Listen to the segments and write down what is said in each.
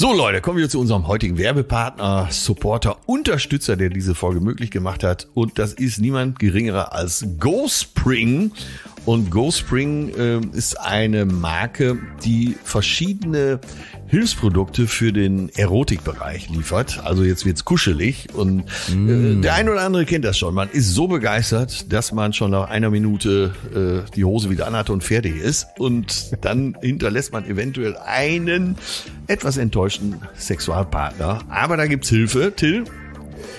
So Leute, kommen wir zu unserem heutigen Werbepartner, Supporter, Unterstützer, der diese Folge möglich gemacht hat. Und das ist niemand geringerer als GoSpring. Und GoSpring äh, ist eine Marke, die verschiedene Hilfsprodukte für den Erotikbereich liefert. Also jetzt wird's kuschelig und äh, mm. äh, der ein oder andere kennt das schon. Man ist so begeistert, dass man schon nach einer Minute äh, die Hose wieder anhat und fertig ist. Und dann hinterlässt man eventuell einen etwas enttäuschten Sexualpartner. Aber da gibt's Hilfe, Till.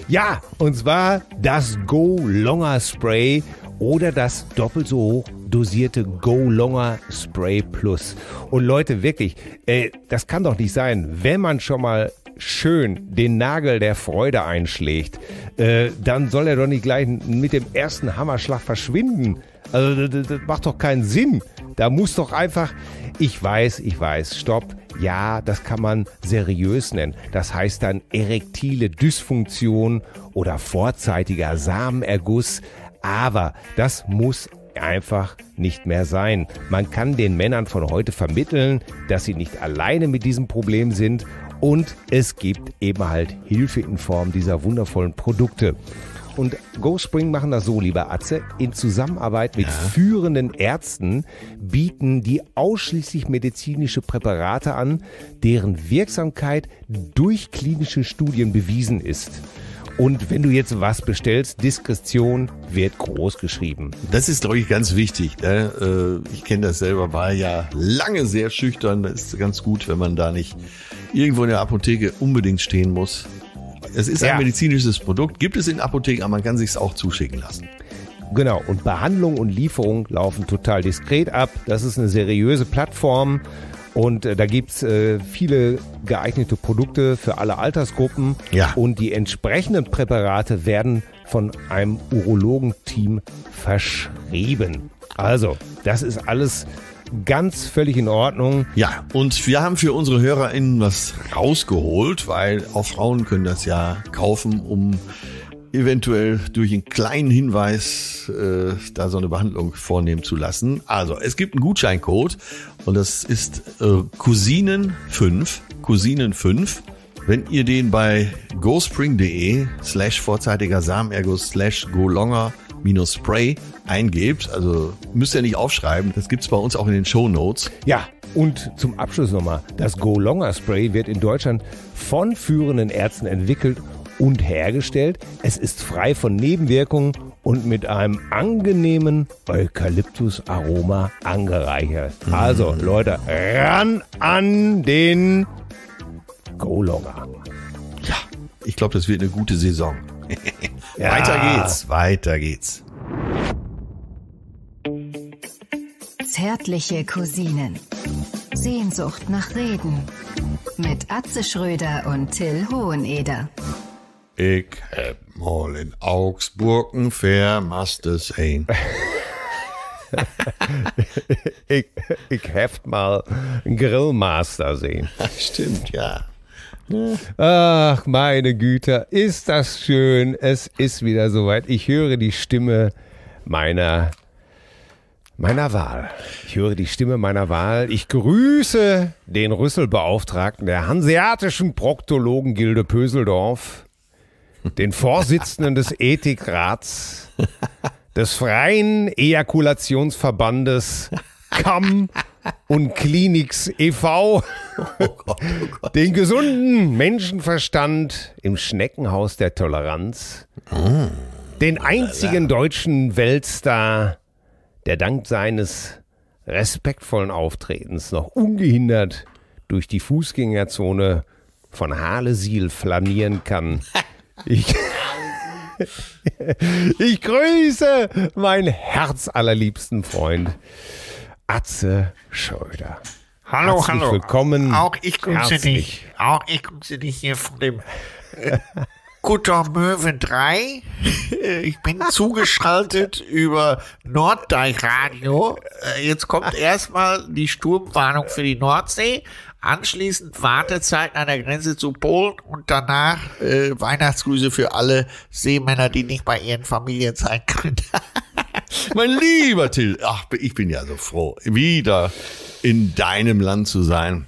Ja, und zwar das Go Longer Spray oder das doppelt so hoch dosierte Go Longer Spray Plus. Und Leute, wirklich, ey, das kann doch nicht sein, wenn man schon mal schön den Nagel der Freude einschlägt, äh, dann soll er doch nicht gleich mit dem ersten Hammerschlag verschwinden. Also das, das macht doch keinen Sinn. Da muss doch einfach, ich weiß, ich weiß, stopp. Ja, das kann man seriös nennen. Das heißt dann erektile Dysfunktion oder vorzeitiger Samenerguss. Aber das muss einfach nicht mehr sein. Man kann den Männern von heute vermitteln, dass sie nicht alleine mit diesem Problem sind und es gibt eben halt Hilfe in Form dieser wundervollen Produkte. Und GoSpring machen das so, lieber Atze. In Zusammenarbeit mit ja. führenden Ärzten bieten die ausschließlich medizinische Präparate an, deren Wirksamkeit durch klinische Studien bewiesen ist. Und wenn du jetzt was bestellst, Diskretion wird groß geschrieben. Das ist, glaube ich, ganz wichtig. Ne? Äh, ich kenne das selber, war ja lange sehr schüchtern. Das ist ganz gut, wenn man da nicht irgendwo in der Apotheke unbedingt stehen muss. Es ist ja. ein medizinisches Produkt, gibt es in Apotheken, aber man kann sich es auch zuschicken lassen. Genau, und Behandlung und Lieferung laufen total diskret ab. Das ist eine seriöse Plattform. Und äh, da gibt's äh, viele geeignete Produkte für alle Altersgruppen. Ja. Und die entsprechenden Präparate werden von einem Urologenteam verschrieben. Also, das ist alles ganz völlig in Ordnung. Ja, und wir haben für unsere HörerInnen was rausgeholt, weil auch Frauen können das ja kaufen, um eventuell durch einen kleinen Hinweis äh, da so eine Behandlung vornehmen zu lassen. Also, es gibt einen Gutscheincode und das ist äh, Cousinen5. Cousinen5. Wenn ihr den bei gospring.de slash vorzeitiger Samenerguss slash golonger minus Spray eingebt, also müsst ihr nicht aufschreiben, das gibt es bei uns auch in den Show Notes. Ja, und zum Abschluss nochmal, das Golonger Spray wird in Deutschland von führenden Ärzten entwickelt und hergestellt. Es ist frei von Nebenwirkungen und mit einem angenehmen Eukalyptusaroma angereichert. Also mhm. Leute, ran an den Golonger. Ja, ich glaube, das wird eine gute Saison. ja. Weiter geht's, weiter geht's. Zärtliche Cousinen. Sehnsucht nach Reden. Mit Atze Schröder und Till Hoheneder. Ich hab mal in Augsburg ein vermasstes Hein. ich, ich heft mal Grillmaster sehen. Stimmt, ja. Ach, meine Güte, ist das schön. Es ist wieder soweit. Ich höre die Stimme meiner, meiner Wahl. Ich höre die Stimme meiner Wahl. Ich grüße den Rüsselbeauftragten der Hanseatischen Proktologengilde Pöseldorf den Vorsitzenden des Ethikrats des Freien Ejakulationsverbandes Kamm und Kliniks e.V. Oh Gott, oh Gott. Den gesunden Menschenverstand im Schneckenhaus der Toleranz. Mm. Den einzigen deutschen Weltstar, der dank seines respektvollen Auftretens noch ungehindert durch die Fußgängerzone von Halesiel flanieren kann. Ich, ich grüße meinen herzallerliebsten Freund Atze Schröder. Hallo, Herzlich hallo. Willkommen. Auch ich grüße Herzlich. dich. Auch ich grüße dich hier von dem Kutter äh, Möwen 3. Ich bin zugeschaltet über Norddeich Radio. Äh, jetzt kommt erstmal die Sturmwarnung für die Nordsee Anschließend Wartezeit an der Grenze zu Polen und danach äh, Weihnachtsgrüße für alle Seemänner, die nicht bei ihren Familien sein können. mein lieber Till, ach, ich bin ja so froh, wieder in deinem Land zu sein.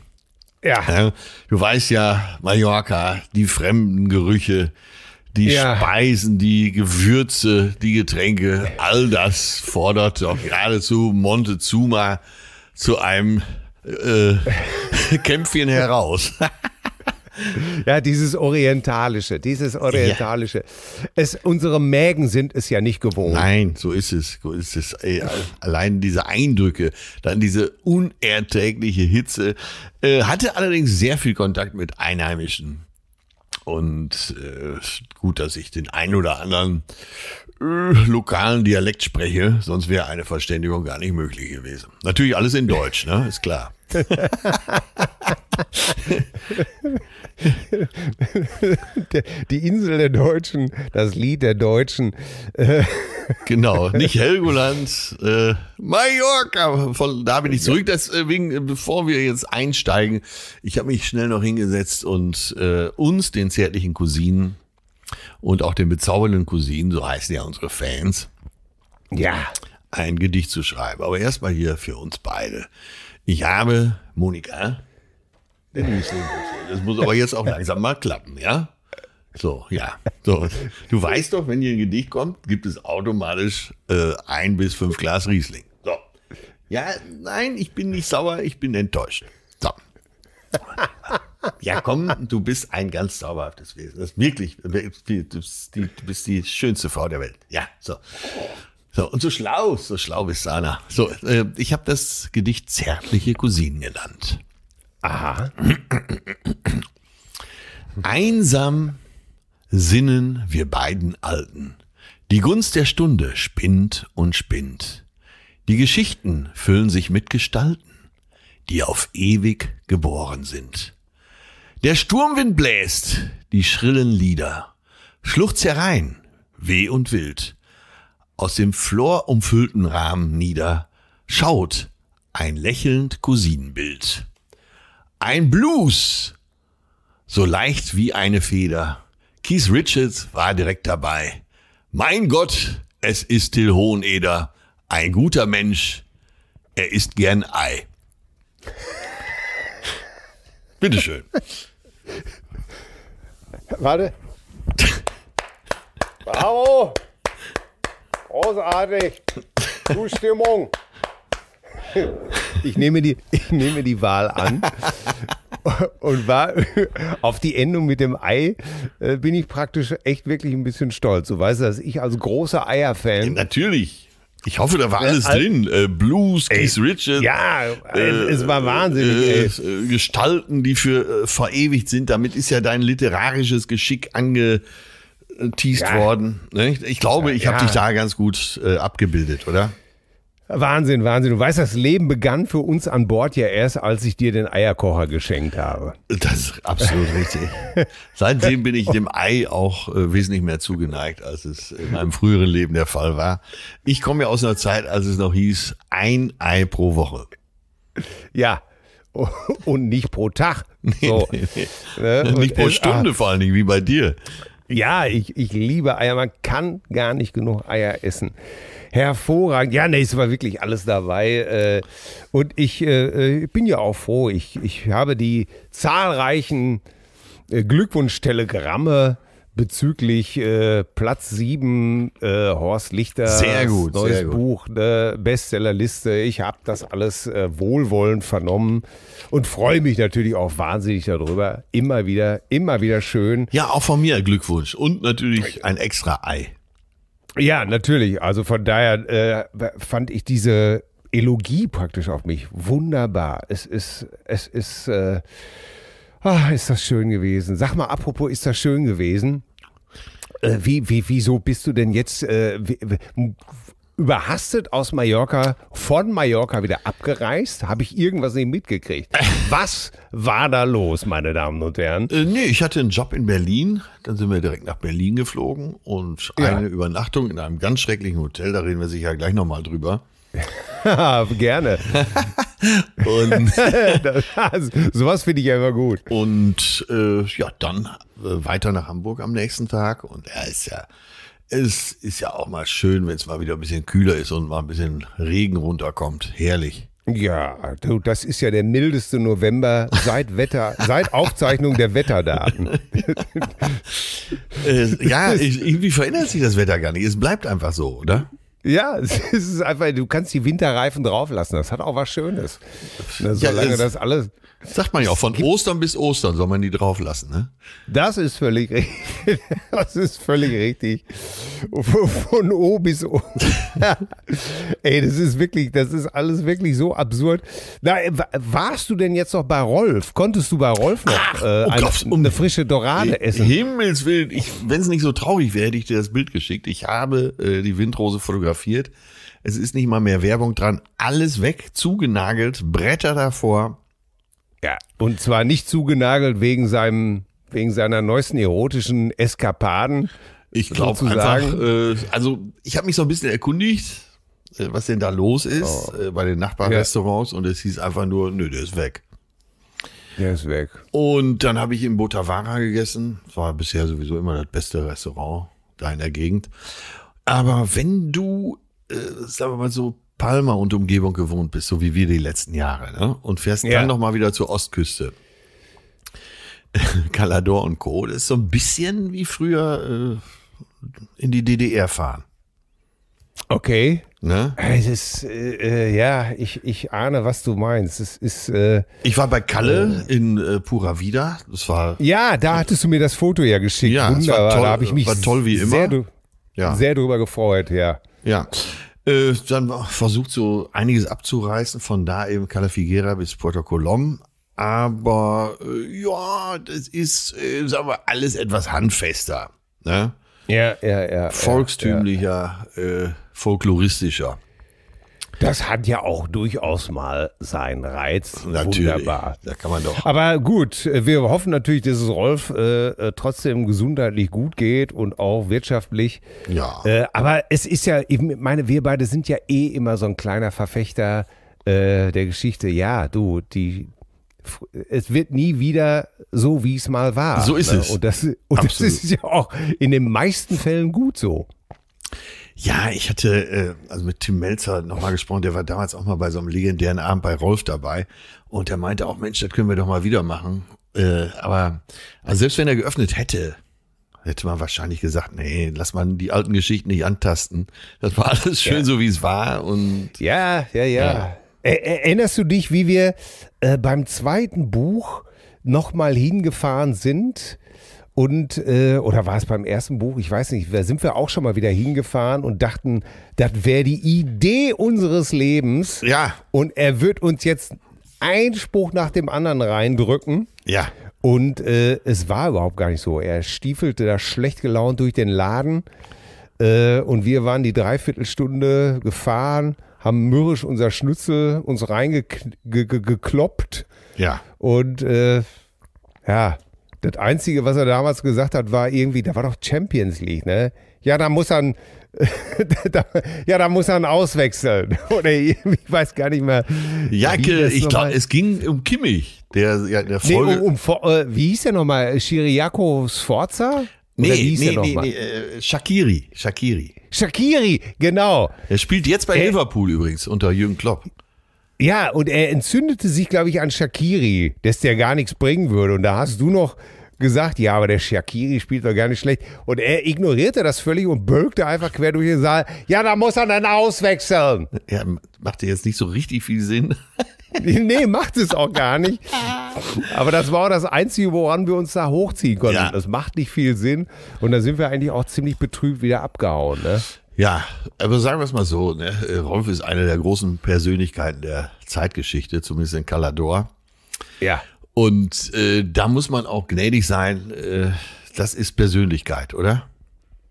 Ja. Du weißt ja, Mallorca, die fremden Gerüche, die ja. Speisen, die Gewürze, die Getränke, all das fordert doch geradezu Montezuma zu einem äh, äh Kämpfchen heraus. Ja, dieses Orientalische, dieses Orientalische. Ja. Es, unsere Mägen sind es ja nicht gewohnt. Nein, so ist es. So ist es. Ey, allein diese Eindrücke, dann diese unerträgliche Hitze. Äh, hatte allerdings sehr viel Kontakt mit Einheimischen. Und äh, gut, dass ich den einen oder anderen äh, lokalen Dialekt spreche, sonst wäre eine Verständigung gar nicht möglich gewesen. Natürlich alles in Deutsch, ne? Ist klar. Die Insel der Deutschen, das Lied der Deutschen. Genau, nicht Helgoland, äh, Mallorca. Von da bin ich zurück. Deswegen, äh, äh, bevor wir jetzt einsteigen, ich habe mich schnell noch hingesetzt und äh, uns, den zärtlichen Cousinen, und auch den bezaubernden Cousinen, so heißen ja unsere Fans, ja. ein Gedicht zu schreiben. Aber erstmal hier für uns beide. Ich habe Monika. Das muss aber jetzt auch langsam mal klappen, ja? So, ja. So. Du weißt doch, wenn hier ein Gedicht kommt, gibt es automatisch äh, ein bis fünf Glas Riesling. So. Ja, nein, ich bin nicht sauer, ich bin enttäuscht. So. Ja, komm, du bist ein ganz zauberhaftes Wesen. Das ist wirklich, du bist, die, du bist die schönste Frau der Welt. Ja, so. So, und so schlau, so schlau bist Sana. So, äh, ich habe das Gedicht Zärtliche Cousinen genannt. Aha. Einsam sinnen wir beiden Alten. Die Gunst der Stunde spinnt und spinnt. Die Geschichten füllen sich mit Gestalten, die auf ewig geboren sind. Der Sturmwind bläst die schrillen Lieder. schluchzt herein, weh und wild, aus dem florumfüllten Rahmen nieder, schaut ein lächelnd Cousinenbild. Ein Blues, so leicht wie eine Feder. Keith Richards war direkt dabei. Mein Gott, es ist Till Hoheneder, ein guter Mensch, er isst gern Ei. Bitteschön. Warte. Bravo! Großartig! Zustimmung! Ich nehme die, ich nehme die Wahl an und war auf die Endung mit dem Ei, äh, bin ich praktisch echt wirklich ein bisschen stolz. Du weißt, dass ich als großer Eierfan. Ja, natürlich ich hoffe, da war alles drin. Äh, Blues, Keith Richards. Ja, äh, es war wahnsinnig. Äh, äh Gestalten, die für äh, verewigt sind. Damit ist ja dein literarisches Geschick angeteased ja. worden. Ich glaube, ich ja. habe dich da ganz gut äh, abgebildet, oder? Wahnsinn, Wahnsinn. Du weißt, das Leben begann für uns an Bord ja erst, als ich dir den Eierkocher geschenkt habe. Das ist absolut richtig. Seitdem bin ich dem Ei auch äh, wesentlich mehr zugeneigt, als es in meinem früheren Leben der Fall war. Ich komme ja aus einer Zeit, als es noch hieß, ein Ei pro Woche. Ja, und nicht pro Tag. So. nee, nee. Ne? Nicht pro ah. Stunde ah. vor allen Dingen, wie bei dir. Ja, ich, ich liebe Eier. Man kann gar nicht genug Eier essen. Hervorragend. Ja, nee, es war wirklich alles dabei. Äh, und ich äh, äh, bin ja auch froh. Ich, ich habe die zahlreichen Glückwunschtelegramme äh, bezüglich äh, Platz 7 äh, Horst Lichter sehr gut, neues sehr gut. Buch, ne, Bestsellerliste. Ich habe das alles äh, wohlwollend vernommen und freue mich natürlich auch wahnsinnig darüber. Immer wieder, immer wieder schön. Ja, auch von mir Glückwunsch und natürlich ein extra Ei. Ja, natürlich. Also von daher äh, fand ich diese Elogie praktisch auf mich wunderbar. Es ist, es ist, äh, Ah, ist das schön gewesen. Sag mal, apropos, ist das schön gewesen? Äh, wie, wie, wieso bist du denn jetzt äh, überhastet aus Mallorca, von Mallorca wieder abgereist? Habe ich irgendwas nicht mitgekriegt? Was war da los, meine Damen und Herren? Äh, nee, ich hatte einen Job in Berlin. Dann sind wir direkt nach Berlin geflogen und eine ja. Übernachtung in einem ganz schrecklichen Hotel. Da reden wir sicher gleich nochmal drüber. Gerne. und das, sowas finde ich ja immer gut. Und äh, ja, dann äh, weiter nach Hamburg am nächsten Tag. Und er ist ja, es ist ja auch mal schön, wenn es mal wieder ein bisschen kühler ist und mal ein bisschen Regen runterkommt. Herrlich. Ja, du, das ist ja der mildeste November seit Wetter, seit Aufzeichnung der Wetterdaten. äh, ja, ich, irgendwie verändert sich das Wetter gar nicht. Es bleibt einfach so, oder? Ja, es ist einfach, du kannst die Winterreifen drauflassen. Das hat auch was Schönes. Solange ja, das alles Sagt man ja auch, von Ostern bis Ostern soll man die drauf lassen, ne? Das ist völlig richtig. Das ist völlig richtig. Von O bis O. Ey, das ist wirklich, das ist alles wirklich so absurd. Na, äh, warst du denn jetzt noch bei Rolf? Konntest du bei Rolf noch Ach, äh, oh, eine, um, eine, frische Dorade äh, essen? Himmelswillen, Willen, wenn es nicht so traurig wäre, hätte ich dir das Bild geschickt. Ich habe äh, die Windrose fotografiert. Es ist nicht mal mehr Werbung dran. Alles weg, zugenagelt, Bretter davor. Ja, und zwar nicht zugenagelt wegen seinem wegen seiner neuesten erotischen Eskapaden. Ich glaube einfach, äh, also ich habe mich so ein bisschen erkundigt, äh, was denn da los ist oh. äh, bei den Nachbarrestaurants ja. und es hieß einfach nur, nö, der ist weg. Der ist weg. Und dann habe ich in Botavara gegessen. Das war bisher sowieso immer das beste Restaurant da in der Gegend. Aber wenn du, äh, sagen wir mal so, Palma und Umgebung gewohnt bist, so wie wir die letzten Jahre, ne? und fährst ja. dann nochmal wieder zur Ostküste. Calador und Co. Das ist so ein bisschen wie früher äh, in die DDR fahren. Okay. Ne? Es ist, äh, äh, ja, ich, ich ahne, was du meinst. Es ist. Äh, ich war bei Kalle äh, in äh, Pura Vida. Das war. Ja, da hattest du mir das Foto ja geschickt. Ja, Wunderbar. Toll, da habe ich mich war toll wie immer. Sehr, ja. sehr drüber gefreut, ja. Ja. Äh, dann versucht so einiges abzureißen, von da eben Calafiguera bis Puerto Colom. Aber äh, ja, das ist, äh, sagen wir, alles etwas handfester. Ne? Ja, ja, ja. Volkstümlicher, ja, ja. Äh, folkloristischer. Das hat ja auch durchaus mal seinen Reiz. Natürlich. Wunderbar. Da kann man doch. Aber gut, wir hoffen natürlich, dass es Rolf äh, äh, trotzdem gesundheitlich gut geht und auch wirtschaftlich. Ja. Äh, aber es ist ja, ich meine, wir beide sind ja eh immer so ein kleiner Verfechter äh, der Geschichte. Ja, du, die, es wird nie wieder so, wie es mal war. So ist ne? es. Und, das, und das, ist ja auch in den meisten Fällen gut so. Ja, ich hatte äh, also mit Tim Melzer nochmal gesprochen, der war damals auch mal bei so einem legendären Abend bei Rolf dabei und der meinte auch, Mensch, das können wir doch mal wieder machen. Äh, aber also selbst wenn er geöffnet hätte, hätte man wahrscheinlich gesagt, nee, lass mal die alten Geschichten nicht antasten. Das war alles schön ja. so, wie es war. Und ja, ja, ja. ja. Er, erinnerst du dich, wie wir äh, beim zweiten Buch nochmal hingefahren sind und, äh, oder war es beim ersten Buch, ich weiß nicht, da sind wir auch schon mal wieder hingefahren und dachten, das wäre die Idee unseres Lebens. Ja. Und er wird uns jetzt einen Spruch nach dem anderen reindrücken. Ja. Und äh, es war überhaupt gar nicht so. Er stiefelte da schlecht gelaunt durch den Laden. Äh, und wir waren die Dreiviertelstunde gefahren, haben mürrisch unser Schnitzel uns reingekloppt. Ge ja. Und äh, ja, das Einzige, was er damals gesagt hat, war irgendwie, da war doch Champions League, ne? Ja, da muss er, ja, da muss er auswechseln. Oder ich weiß gar nicht mehr. Ja, ich glaube, es ging um Kimmich. Der, ja, der Folge. Nee, um, um, äh, wie hieß der nochmal? Shiriako Sforza? Oder nee, nee, nee, nee, äh, Shakiri, Shakiri. Shakiri, genau. Er spielt jetzt bei äh, Liverpool übrigens unter Jürgen Klopp. Ja, und er entzündete sich, glaube ich, an Shakiri, dass der gar nichts bringen würde. Und da hast du noch gesagt, ja, aber der Shakiri spielt doch gar nicht schlecht. Und er ignorierte das völlig und bölkte einfach quer durch den Saal. Ja, da muss er dann auswechseln. Ja, machte jetzt nicht so richtig viel Sinn. nee, macht es auch gar nicht. Aber das war auch das Einzige, woran wir uns da hochziehen konnten. Ja. Das macht nicht viel Sinn. Und da sind wir eigentlich auch ziemlich betrübt wieder abgehauen. Ne? Ja, aber sagen wir es mal so, ne? Äh, Rolf ist eine der großen Persönlichkeiten der Zeitgeschichte, zumindest in Calador. Ja. Und äh, da muss man auch gnädig sein. Äh, das ist Persönlichkeit, oder?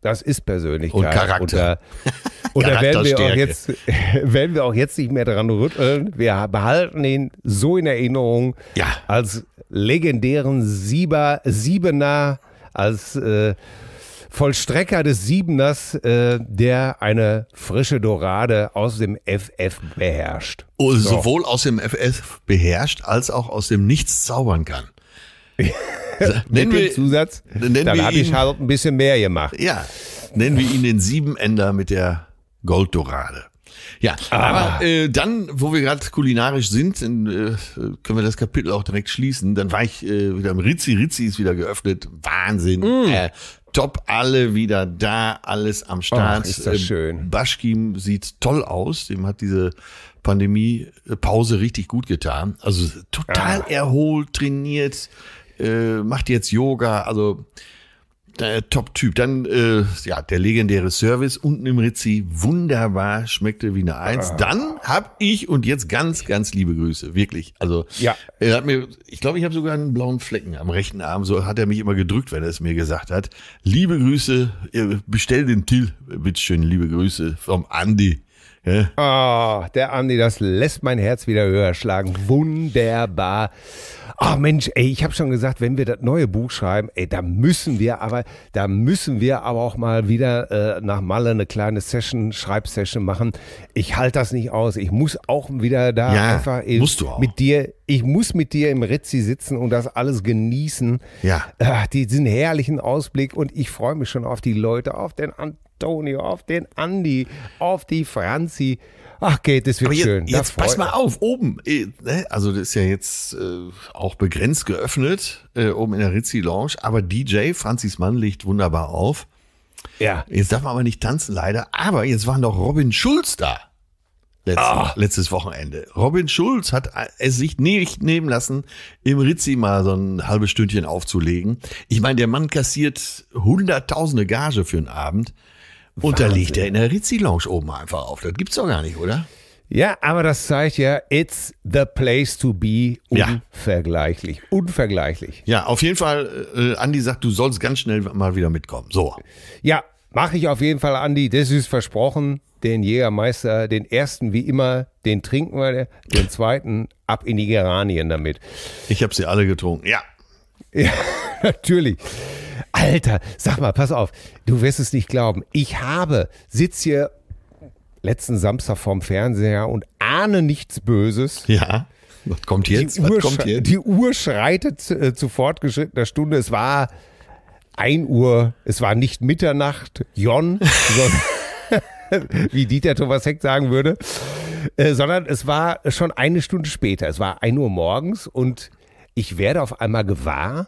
Das ist Persönlichkeit. Und Charakter. Und da, werden, wir auch jetzt, werden wir auch jetzt nicht mehr dran rütteln. Wir behalten ihn so in Erinnerung ja. als legendären Sieber, Siebener, als äh, Vollstrecker des Siebeners, äh, der eine frische Dorade aus dem FF beherrscht. Oh, also so. Sowohl aus dem FF beherrscht, als auch aus dem Nichts zaubern kann. nennen wir, Zusatz, nennen dann habe ich halt ein bisschen mehr gemacht. Ja, nennen wir ihn den Siebenender mit der Golddorade. Ja, ah. aber äh, dann, wo wir gerade kulinarisch sind, äh, können wir das Kapitel auch direkt schließen. Dann war ich äh, wieder im Ritzi, Ritzi ist wieder geöffnet. Wahnsinn. Mm. Äh, top alle wieder da, alles am Start. Ach, ist das ähm, schön. Baschkim sieht toll aus, dem hat diese Pandemie-Pause äh, richtig gut getan. Also total ah. erholt, trainiert, äh, macht jetzt Yoga, also äh, Top-Typ. Dann, äh, ja, der legendäre Service unten im Ritzi. Wunderbar, schmeckte wie eine Eins. Ah. Dann hab ich, und jetzt ganz, ganz liebe Grüße, wirklich. Also, ja. er hat mir, ich glaube, ich habe sogar einen blauen Flecken am rechten Arm. So hat er mich immer gedrückt, wenn er es mir gesagt hat. Liebe Grüße, äh, bestell den Till, bitteschön, liebe Grüße vom Andi. Ja. Oh, der Andi, das lässt mein Herz wieder höher schlagen. Wunderbar. Oh Mensch, ey, ich habe schon gesagt, wenn wir das neue Buch schreiben, ey, da müssen wir aber, da müssen wir aber auch mal wieder äh, nach Malle eine kleine Session, Schreibsession machen. Ich halte das nicht aus. Ich muss auch wieder da ja, einfach ey, musst du auch. mit dir, ich muss mit dir im Ritzi sitzen und das alles genießen. Ja. Ach, diesen herrlichen Ausblick und ich freue mich schon auf die Leute, auf den Andi Toni, auf den Andi, auf die Franzi. Ach, geht, das wird jetzt, schön. Jetzt pass mal auf, oben, äh, ne? also das ist ja jetzt äh, auch begrenzt geöffnet, äh, oben in der Rizzi Lounge, aber DJ Franzis Mann legt wunderbar auf. Ja. Jetzt darf man aber nicht tanzen, leider, aber jetzt war noch Robin Schulz da. Letztes, oh. Ah. letztes Wochenende. Robin Schulz hat es sich nicht nehmen lassen, im Rizzi mal so ein halbes Stündchen aufzulegen. Ich meine, der Mann kassiert hunderttausende Gage für einen Abend. Und da liegt er in der Rizzi-Lounge oben einfach auf. Das gibt's doch gar nicht, oder? Ja, aber das zeigt ja, it's the place to be. Unvergleichlich. Ja. Unvergleichlich. Ja, auf jeden Fall, äh, Andi sagt, du sollst ganz schnell mal wieder mitkommen. So. Ja, mache ich auf jeden Fall, Andi. Das ist versprochen. Den Jägermeister, den ersten wie immer, den trinken wir, den zweiten ab in die Geranien damit. Ich habe sie alle getrunken, ja. Ja, natürlich. Alter, sag mal, pass auf, du wirst es nicht glauben. Ich habe, sitze hier letzten Samstag vorm Fernseher und ahne nichts Böses. Ja. Was kommt jetzt? Die, Uhr, kommt jetzt? die Uhr schreitet äh, zu fortgeschrittener Stunde. Es war 1 Uhr, es war nicht Mitternacht, Jon, wie Dieter Thomas Heck sagen würde, äh, sondern es war schon eine Stunde später. Es war 1 Uhr morgens und ich werde auf einmal gewahr,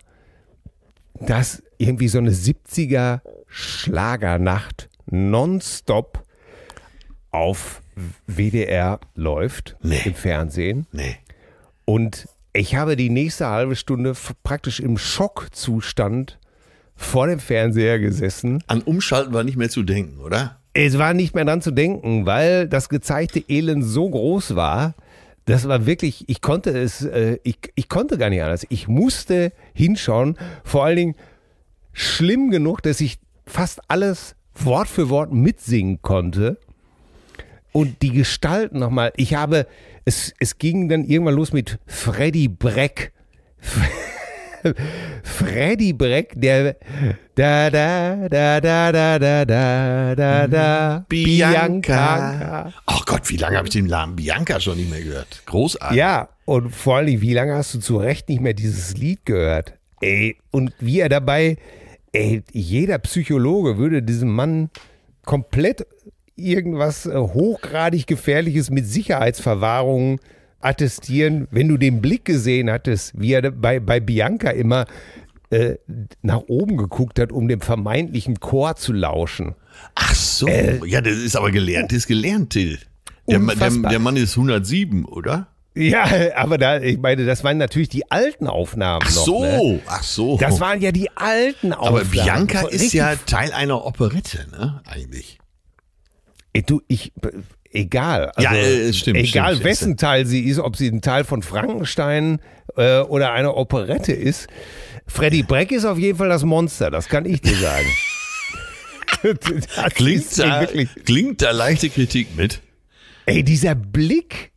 dass irgendwie so eine 70er Schlagernacht nonstop auf WDR läuft nee. im Fernsehen. Nee. Und ich habe die nächste halbe Stunde praktisch im Schockzustand vor dem Fernseher gesessen. An Umschalten war nicht mehr zu denken, oder? Es war nicht mehr dran zu denken, weil das gezeigte Elend so groß war, das war wirklich, ich konnte es, äh, ich, ich konnte gar nicht anders. Ich musste hinschauen, vor allen Dingen schlimm genug, dass ich fast alles Wort für Wort mitsingen konnte. Und die Gestalten nochmal, ich habe, es, es ging dann irgendwann los mit Freddy Breck. Freddy Breck, der da da da da da da da da da Bianca. Ach oh Gott, wie lange habe ich den Namen Bianca schon nicht mehr gehört? Großartig. Ja, und vor allem, wie lange hast du zu Recht nicht mehr dieses Lied gehört? Ey, und wie er dabei, ey, jeder Psychologe würde diesem Mann komplett irgendwas äh, hochgradig gefährliches mit Sicherheitsverwahrungen attestieren, wenn du den Blick gesehen hattest, wie er bei, bei Bianca immer äh, nach oben geguckt hat, um dem vermeintlichen Chor zu lauschen. Ach so, äh, ja, das ist aber gelernt, das ist gelernt, Till. Der, der, der Mann ist 107, oder? Ja, aber da, ich meine, das waren natürlich die alten Aufnahmen. Ach noch, ne? ach so. Das waren ja die alten Aufnahmen. Aber Bianca ist ja Teil einer Operette, ne? Eigentlich. Ey, Du, ich, egal. Also, ja, äh, stimmt. Egal, stimmt, wessen stimmt. Teil sie ist, ob sie ein Teil von Frankenstein äh, oder eine Operette ist. Freddy Breck ist auf jeden Fall das Monster, das kann ich dir sagen. klingt, da, klingt da leichte Kritik mit? Ey, dieser Blick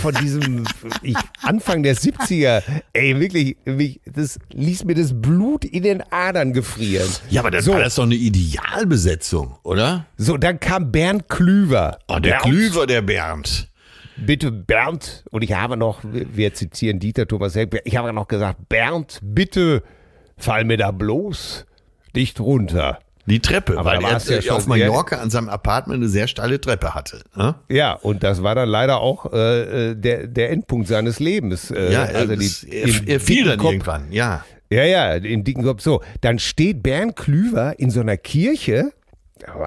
von diesem ich, Anfang der 70er. Ey, wirklich, mich, das ließ mir das Blut in den Adern gefrieren. Ja, aber das so. war das doch eine Idealbesetzung, oder? So, dann kam Bernd Klüver. Oh, der Klüver, der Bernd. Bitte Bernd, und ich habe noch, wir zitieren Dieter Thomas Heck, ich habe noch gesagt, Bernd, bitte fall mir da bloß dicht runter. Die Treppe, aber weil er ja schon auf Mallorca an seinem Apartment eine sehr steile Treppe hatte. Ne? Ja, und das war dann leider auch äh, äh der, der Endpunkt seines Lebens. Äh, ja, also die, er, er fiel dann Kopf. irgendwann, ja. Ja, ja, im dicken Kopf. So, dann steht Bernd Klüver in so einer Kirche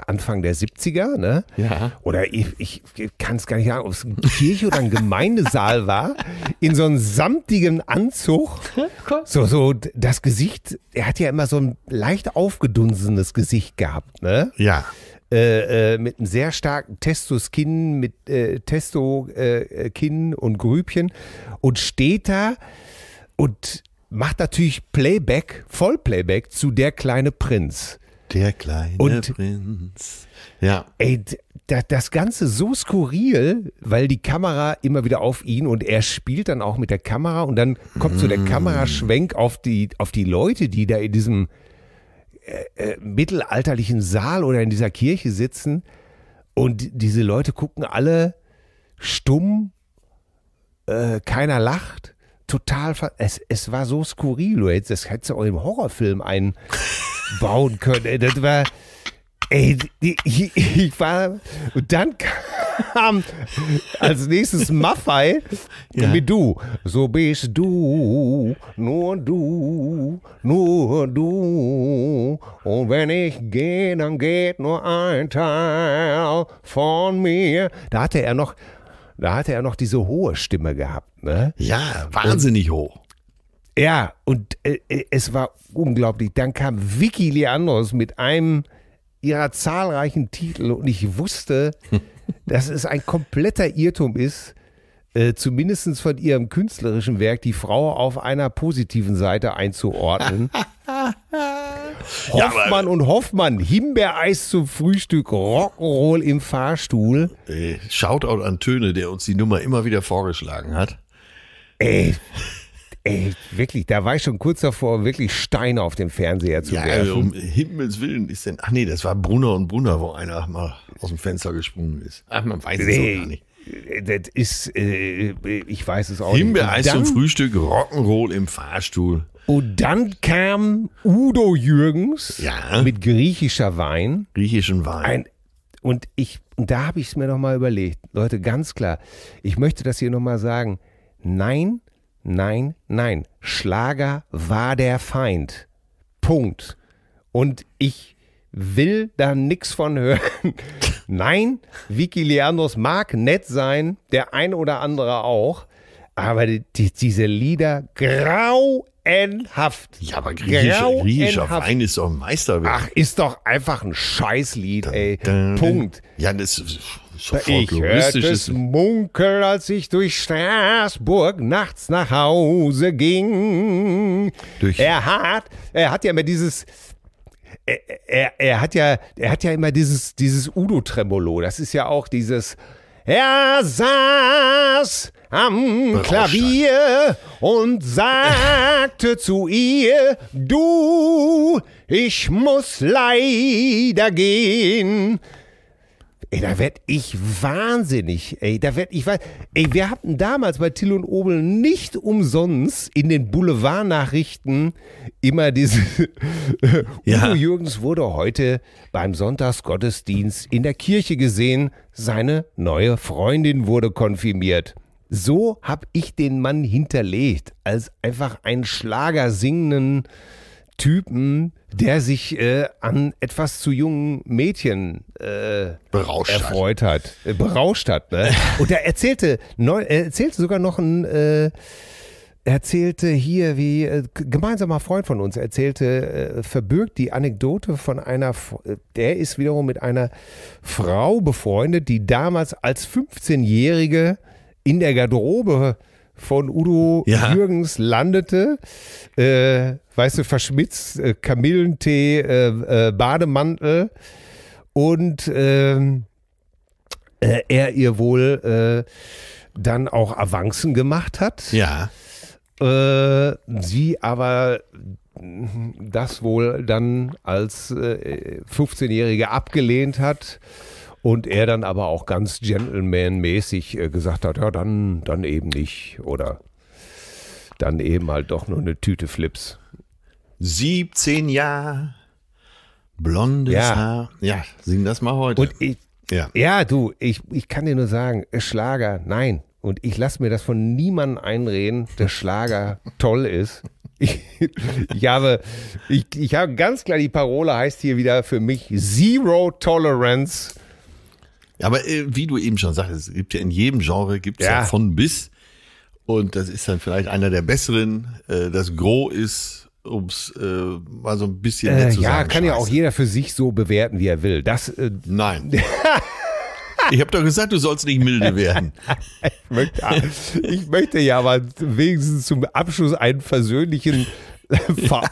Anfang der 70er, ne? Ja. Oder ich, ich kann es gar nicht sagen, ob es eine Kirche oder ein Gemeindesaal war, in so einem samtigen Anzug. So, so das Gesicht, er hat ja immer so ein leicht aufgedunsenes Gesicht gehabt, ne? Ja. Äh, äh, mit einem sehr starken Testoskin, mit äh, Testokinn äh, äh, und Grübchen und steht da und macht natürlich Playback, Vollplayback zu der kleine Prinz. Der kleine und, Prinz. Ja. Ey, das Ganze so skurril, weil die Kamera immer wieder auf ihn und er spielt dann auch mit der Kamera und dann kommt so der mm. Kameraschwenk auf die, auf die Leute, die da in diesem äh, äh, mittelalterlichen Saal oder in dieser Kirche sitzen und diese Leute gucken alle stumm, äh, keiner lacht total, es, es war so skurril, ey. das hättest du auch im Horrorfilm einbauen können. Das war, ey, ich, ich war, und dann kam als nächstes Maffei ja. mit du. So bist du, nur du, nur du. Und wenn ich gehe, dann geht nur ein Teil von mir. Da hatte er noch da hatte er noch diese hohe Stimme gehabt. Ne? Ja, wahnsinnig und, hoch. Ja, und äh, äh, es war unglaublich. Dann kam Vicky Leandros mit einem ihrer zahlreichen Titel und ich wusste, dass es ein kompletter Irrtum ist, äh, zumindest von ihrem künstlerischen Werk die Frau auf einer positiven Seite einzuordnen. Hoffmann ja, und Hoffmann, Himbeereis zum Frühstück, Rock'n'Roll im Fahrstuhl. Ey, Shoutout an Töne, der uns die Nummer immer wieder vorgeschlagen hat. Ey, ey wirklich, da war ich schon kurz davor, wirklich Steine auf dem Fernseher zu ja, werfen. Also um Himmels Willen ist denn, ach nee, das war Brunner und Brunner, wo einer mal aus dem Fenster gesprungen ist. Ach, man weiß nee. es so gar nicht. Das ist, äh, ich weiß es auch Himbeereis nicht. Himbeereis zum Frühstück, Rock'n'Roll im Fahrstuhl. Und dann kam Udo Jürgens ja. mit griechischer Wein. Griechischen Wein. Ein, und ich, da habe ich es mir nochmal überlegt. Leute, ganz klar. Ich möchte das hier nochmal sagen. Nein, nein, nein. Schlager war der Feind. Punkt. Und ich will da nichts von hören. Nein, Vicky Leandros mag nett sein, der ein oder andere auch, aber die, diese Lieder grau grauenhaft. Ja, aber griechischer, griechisch auf ist doch ein Meisterwerk. Ach, ist doch einfach ein Scheißlied, ey. Dun, dun, Punkt. Ja, das ist ich hörte es munkel, als ich durch Straßburg nachts nach Hause ging. Durch er hat, er hat ja immer dieses, er, er, er hat ja, er hat ja immer dieses, dieses Udo-Tremolo. Das ist ja auch dieses, er saß am Klavier und sagte zu ihr, du, ich muss leider gehen. Ey, da werd ich wahnsinnig. Ey, da werd ich Ey, wir hatten damals bei Till und Obel nicht umsonst in den Boulevardnachrichten immer diese ja. Udo Jürgens wurde heute beim Sonntagsgottesdienst in der Kirche gesehen, seine neue Freundin wurde konfirmiert. So hab ich den Mann hinterlegt als einfach einen Schlager singenden Typen, der sich äh, an etwas zu jungen Mädchen äh, berauscht erfreut hat, hat äh, berauscht hat. Ne? Und er erzählte, neu, er erzählte sogar noch ein äh, erzählte hier, wie äh, gemeinsamer Freund von uns erzählte, äh, verbirgt die Anekdote von einer, äh, der ist wiederum mit einer Frau befreundet, die damals als 15-Jährige in der Garderobe äh, von Udo ja. Jürgens landete. Äh, weißt du, verschmitzt, äh, Kamillentee, äh, äh Bademantel und ähm, äh, er ihr wohl äh, dann auch Avancen gemacht hat. Ja. sie aber mm, das wohl dann als 15-Jährige abgelehnt hat und er dann aber auch ganz gentleman-mäßig äh, gesagt hat, ja, dann, dann eben nicht. Oder dann eben halt doch nur eine Tüte Flips. 17 Jahre, blondes ja. Haar. Ja, sing das mal heute. Und ich, ja. ja, du, ich, ich kann dir nur sagen, äh, Schlager, nein. Und ich lasse mir das von niemandem einreden, dass Schlager toll ist. Ich, ich, habe, ich, ich habe ganz klar, die Parole heißt hier wieder für mich Zero Tolerance ja, aber äh, wie du eben schon sagst, es gibt ja in jedem Genre gibt es ja. ja. von bis. Und das ist dann vielleicht einer der besseren. Äh, Das Gros ist, um es äh, mal so ein bisschen nett äh, zu äh, sagen. Ja, kann Scheiße. ja auch jeder für sich so bewerten, wie er will. Das, äh Nein. Ich habe doch gesagt, du sollst nicht milde werden. ich, möchte, ich möchte ja aber wenigstens zum Abschluss einen versöhnlichen ja.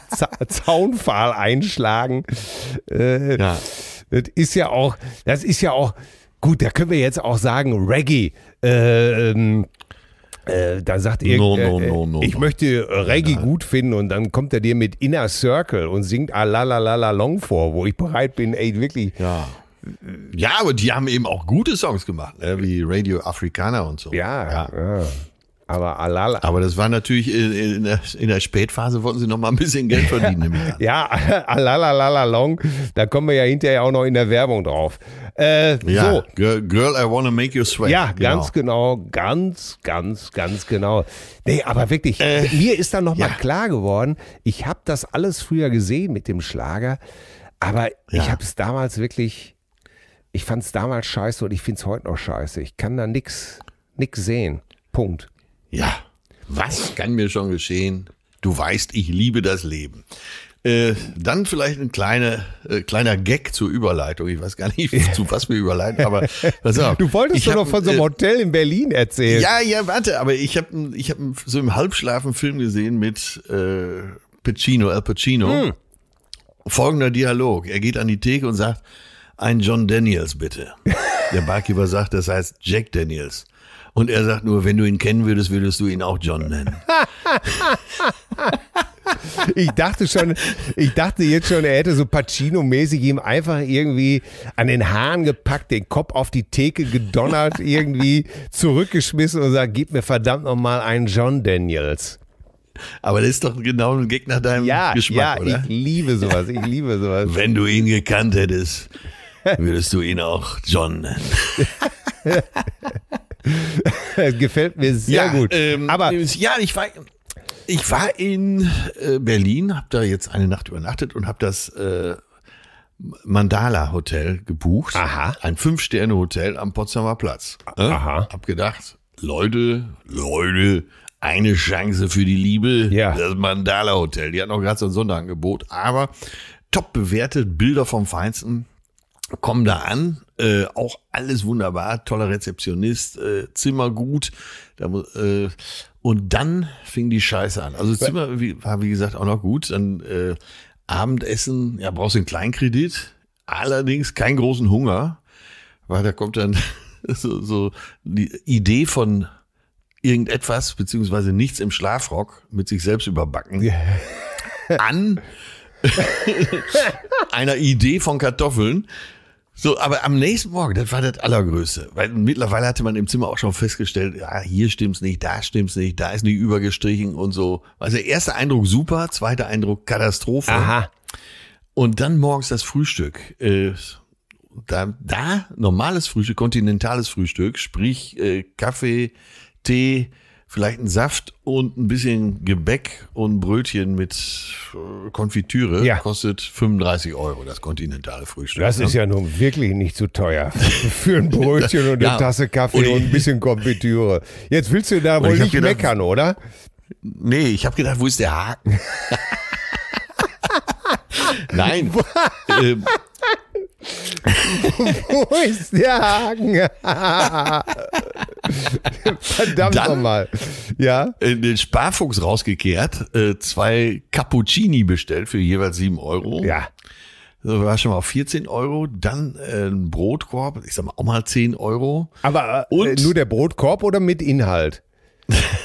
Zaunpfahl einschlagen. Äh, ja. Das ist ja auch, das ist ja auch, Gut, da können wir jetzt auch sagen, Reggae. Äh, ähm, äh, da sagt ihr, no, no, äh, äh, no, no, ich möchte Reggae gut finden und dann kommt er dir mit Inner Circle und singt A la long vor, wo ich bereit bin, ey, wirklich. Ja. Ja, aber die haben eben auch gute Songs gemacht, ne, wie Radio Africana und so. Ja, ja. ja. Aber Alala. Aber das war natürlich in, äh, äh, in, der, in der, Spätphase wollten sie noch mal ein bisschen Geld verdienen. ja, Alala Long. Da kommen wir ja hinterher auch noch in der Werbung drauf. Äh, ja, so. Girl, I wanna make you sweat. Ja, genau. ganz genau. Ganz, ganz, ganz genau. Nee, aber wirklich, äh, mir ist dann noch ja. mal klar geworden, ich habe das alles früher gesehen mit dem Schlager, aber ja. ich habe es damals wirklich, ich fand es damals scheiße und ich finde es heute noch scheiße. Ich kann da nichts nix sehen. Punkt. Ja, was kann mir schon geschehen? Du weißt, ich liebe das Leben. Äh, dann vielleicht ein kleiner, äh, kleiner Gag zur Überleitung. Ich weiß gar nicht, zu was wir überleiten, aber pass auf. Du wolltest doch noch von so einem äh, Hotel in Berlin erzählen. Ja, ja, warte, aber ich habe ich hab so im Halbschlafen Film gesehen mit äh, Pacino, Al Pacino. Hm. Folgender Dialog. Er geht an die Theke und sagt, ein John Daniels bitte. Der Barkeeper sagt, das heißt Jack Daniels. Und er sagt nur, wenn du ihn kennen würdest, würdest du ihn auch John nennen. ich dachte schon, ich dachte jetzt schon, er hätte so Pacino-mäßig ihm einfach irgendwie an den Haaren gepackt, den Kopf auf die Theke gedonnert, irgendwie zurückgeschmissen und sagt, gib mir verdammt nochmal einen John Daniels. Aber das ist doch genau ein Gig nach deinem ja, Geschmack, ja, oder? Ja, ich liebe sowas, ich liebe sowas. Wenn du ihn gekannt hättest, würdest du ihn auch John nennen. Gefällt mir sehr ja, gut. Ähm, Aber ja, ich war, ich war in äh, Berlin, habe da jetzt eine Nacht übernachtet und habe das äh, Mandala Hotel gebucht. Aha. Ein Fünf-Sterne-Hotel am Potsdamer Platz. Äh? Aha. Hab gedacht, Leute, Leute, eine Chance für die Liebe. Ja. Das Mandala Hotel. Die hat noch gerade so ein Sonderangebot, aber top bewertet, Bilder vom Feinsten kommen da an, äh, auch alles wunderbar, toller Rezeptionist, äh, Zimmer gut. Da, äh, und dann fing die Scheiße an. Also Zimmer wie, war wie gesagt auch noch gut. Dann äh, Abendessen, ja brauchst du einen Kleinkredit, allerdings keinen großen Hunger, weil da kommt dann so, so die Idee von irgendetwas beziehungsweise nichts im Schlafrock mit sich selbst überbacken yeah. an einer Idee von Kartoffeln. So, aber am nächsten Morgen, das war das Allergrößte. Weil mittlerweile hatte man im Zimmer auch schon festgestellt, ja, hier stimmt's nicht, da stimmt's nicht, da ist nicht übergestrichen und so. Also erster Eindruck super, zweiter Eindruck Katastrophe. Aha. Und dann morgens das Frühstück. Äh, da, da normales Frühstück, kontinentales Frühstück, sprich äh, Kaffee, Tee, vielleicht ein Saft und ein bisschen Gebäck und Brötchen mit äh, Konfitüre ja. kostet 35 Euro, das kontinentale Frühstück. Das ne? ist ja nun wirklich nicht zu so teuer. Für ein Brötchen und eine ja. Tasse Kaffee und, und ein bisschen Konfitüre. Jetzt willst du da wohl nicht gedacht, meckern, oder? Nee, ich habe gedacht, wo ist der Haken? Nein. ähm, Wo ist der Haken? Verdammt nochmal. Ja? In den Sparfuchs rausgekehrt, äh, zwei Cappuccini bestellt für jeweils 7 Euro. Ja. So, war schon mal auf 14 Euro, dann äh, ein Brotkorb, ich sag mal auch mal 10 Euro. Aber äh, und nur der Brotkorb oder mit Inhalt?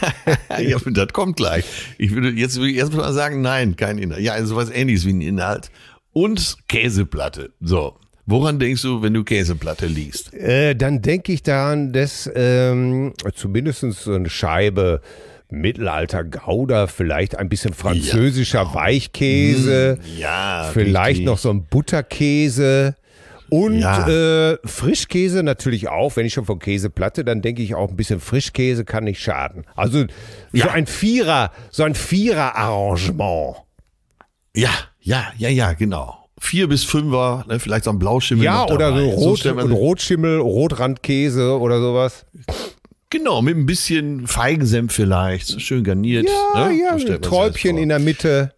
ja, das kommt gleich. Ich würde jetzt würde ich erstmal sagen, nein, kein Inhalt. Ja, sowas ähnliches wie ein Inhalt. Und Käseplatte. So, Woran denkst du, wenn du Käseplatte liest? Äh, dann denke ich daran, dass ähm, zumindest so eine Scheibe Mittelalter Gouda, vielleicht ein bisschen französischer ja. Genau. Weichkäse, hm, ja, vielleicht richtig. noch so ein Butterkäse. Und ja. äh, Frischkäse natürlich auch, wenn ich schon von Käse platte, dann denke ich auch ein bisschen Frischkäse kann nicht schaden. Also ja. so ein Vierer, so ein Vierer-Arrangement. Ja, ja, ja, ja, genau vier bis fünfer, ne, vielleicht so ein Blauschimmel. Ja, oder dabei. so, Rot, so Rotschimmel, Rotrandkäse oder sowas. Genau, mit ein bisschen Feigensenf vielleicht, so schön garniert. Ja, ne? ja, so Träubchen in der Mitte.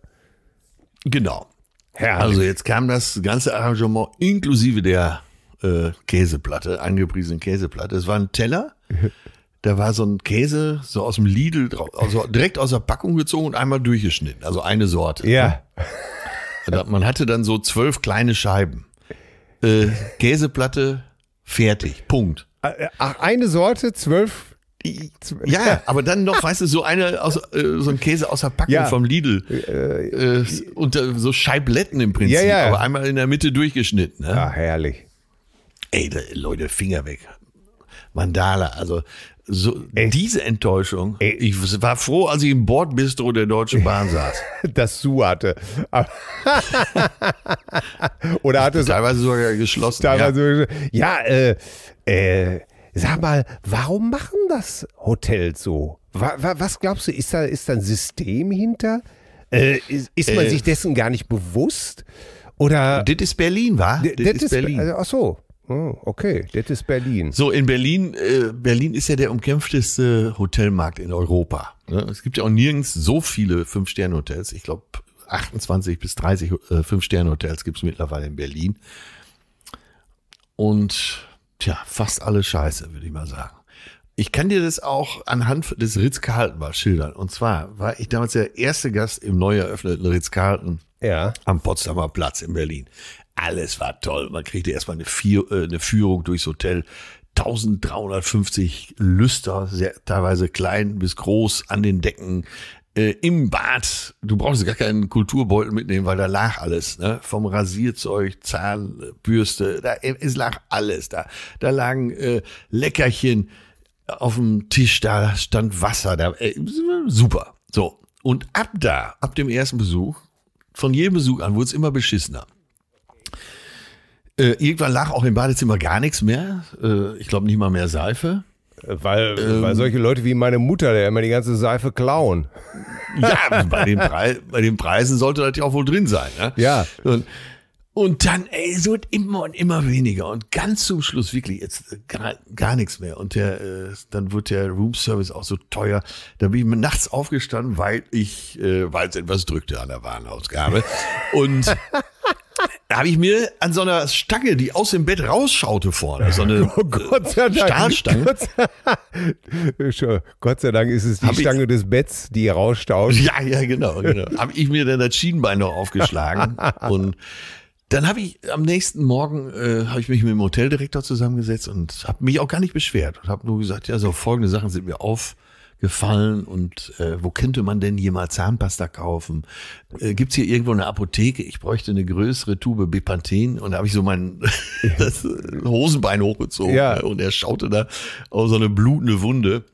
Genau. Herrlich. Also jetzt kam das ganze Arrangement inklusive der äh, Käseplatte, angepriesenen Käseplatte. Es war ein Teller, da war so ein Käse so aus dem Lidl, also direkt aus der Packung gezogen und einmal durchgeschnitten, also eine Sorte. Ja. Ne? Man hatte dann so zwölf kleine Scheiben. Äh, Käseplatte fertig. Punkt. Äh, ach, eine Sorte, zwölf ja, aber dann noch, weißt du, so eine aus, äh, so ein Käse aus der Packung ja. vom Lidl. Äh, äh und so Scheibletten im Prinzip, ja, ja. aber einmal in der Mitte durchgeschnitten. Ne? Ach, herrlich. Ey, Leute, Finger weg. Mandala, also so Echt? diese Enttäuschung. Echt? Ich war froh, als ich im Bordbistro der Deutschen Bahn saß. das Su hatte. Oder hatte es. Teilweise sogar geschlossen. Teilweise ja, ja äh, äh, sag mal, warum machen das Hotels so? Was glaubst du, ist da, ist da ein System hinter? Äh, ist, ist, man äh. sich dessen gar nicht bewusst? Oder. Das ist Berlin, wa? Das ist Berlin. Also, ach so. Oh, okay, das ist Berlin. So, in Berlin, äh, Berlin ist ja der umkämpfteste Hotelmarkt in Europa. Ne? Es gibt ja auch nirgends so viele Fünf-Sterne-Hotels. Ich glaube, 28 bis 30 äh, Fünf-Sterne-Hotels gibt es mittlerweile in Berlin. Und tja, fast alle scheiße, würde ich mal sagen. Ich kann dir das auch anhand des Ritz-Carlton mal schildern. Und zwar war ich damals der erste Gast im neu eröffneten Ritz-Carlton ja. am Potsdamer Platz in Berlin alles war toll. Man kriegte erstmal eine, Vier, äh, eine Führung durchs Hotel. 1350 Lüster, sehr, teilweise klein bis groß, an den Decken, äh, im Bad. Du brauchst gar keinen Kulturbeutel mitnehmen, weil da lag alles. Ne? Vom Rasierzeug, Zahnbürste, da, es lag alles. Da, da lagen äh, Leckerchen auf dem Tisch, da stand Wasser. Da, äh, super. So. Und ab da, ab dem ersten Besuch, von jedem Besuch an, wurde es immer beschissener. Äh, irgendwann lag auch im Badezimmer gar nichts mehr. Äh, ich glaube nicht mal mehr Seife. Weil, ähm, weil solche Leute wie meine Mutter, der immer die ganze Seife klauen. Ja, bei, den bei den Preisen sollte das ja auch wohl drin sein. Ne? Ja. Und, und dann, ey, so immer und immer weniger. Und ganz zum Schluss wirklich jetzt äh, gar, gar nichts mehr. Und der, äh, dann wird der Room Service auch so teuer. Da bin ich nachts aufgestanden, weil ich, äh, weil es etwas drückte an der Warenausgabe. Und da habe ich mir an so einer Stange, die aus dem Bett rausschaute vorne, so eine oh, Gott sei Dank, Stahlstange. Gott sei, Gott sei Dank ist es die hab Stange ich, des Betts, die rausschaut. Ja, ja, genau. genau. habe ich mir dann das Schienbein noch aufgeschlagen und dann habe ich am nächsten Morgen äh, habe ich mich mit dem Hoteldirektor zusammengesetzt und habe mich auch gar nicht beschwert und habe nur gesagt, ja, so folgende Sachen sind mir auf gefallen und äh, wo könnte man denn hier mal Zahnpasta kaufen? Äh, Gibt hier irgendwo eine Apotheke? Ich bräuchte eine größere Tube Bepanthen und da habe ich so mein das Hosenbein hochgezogen ja. Ne, und er schaute da auf so eine blutende Wunde.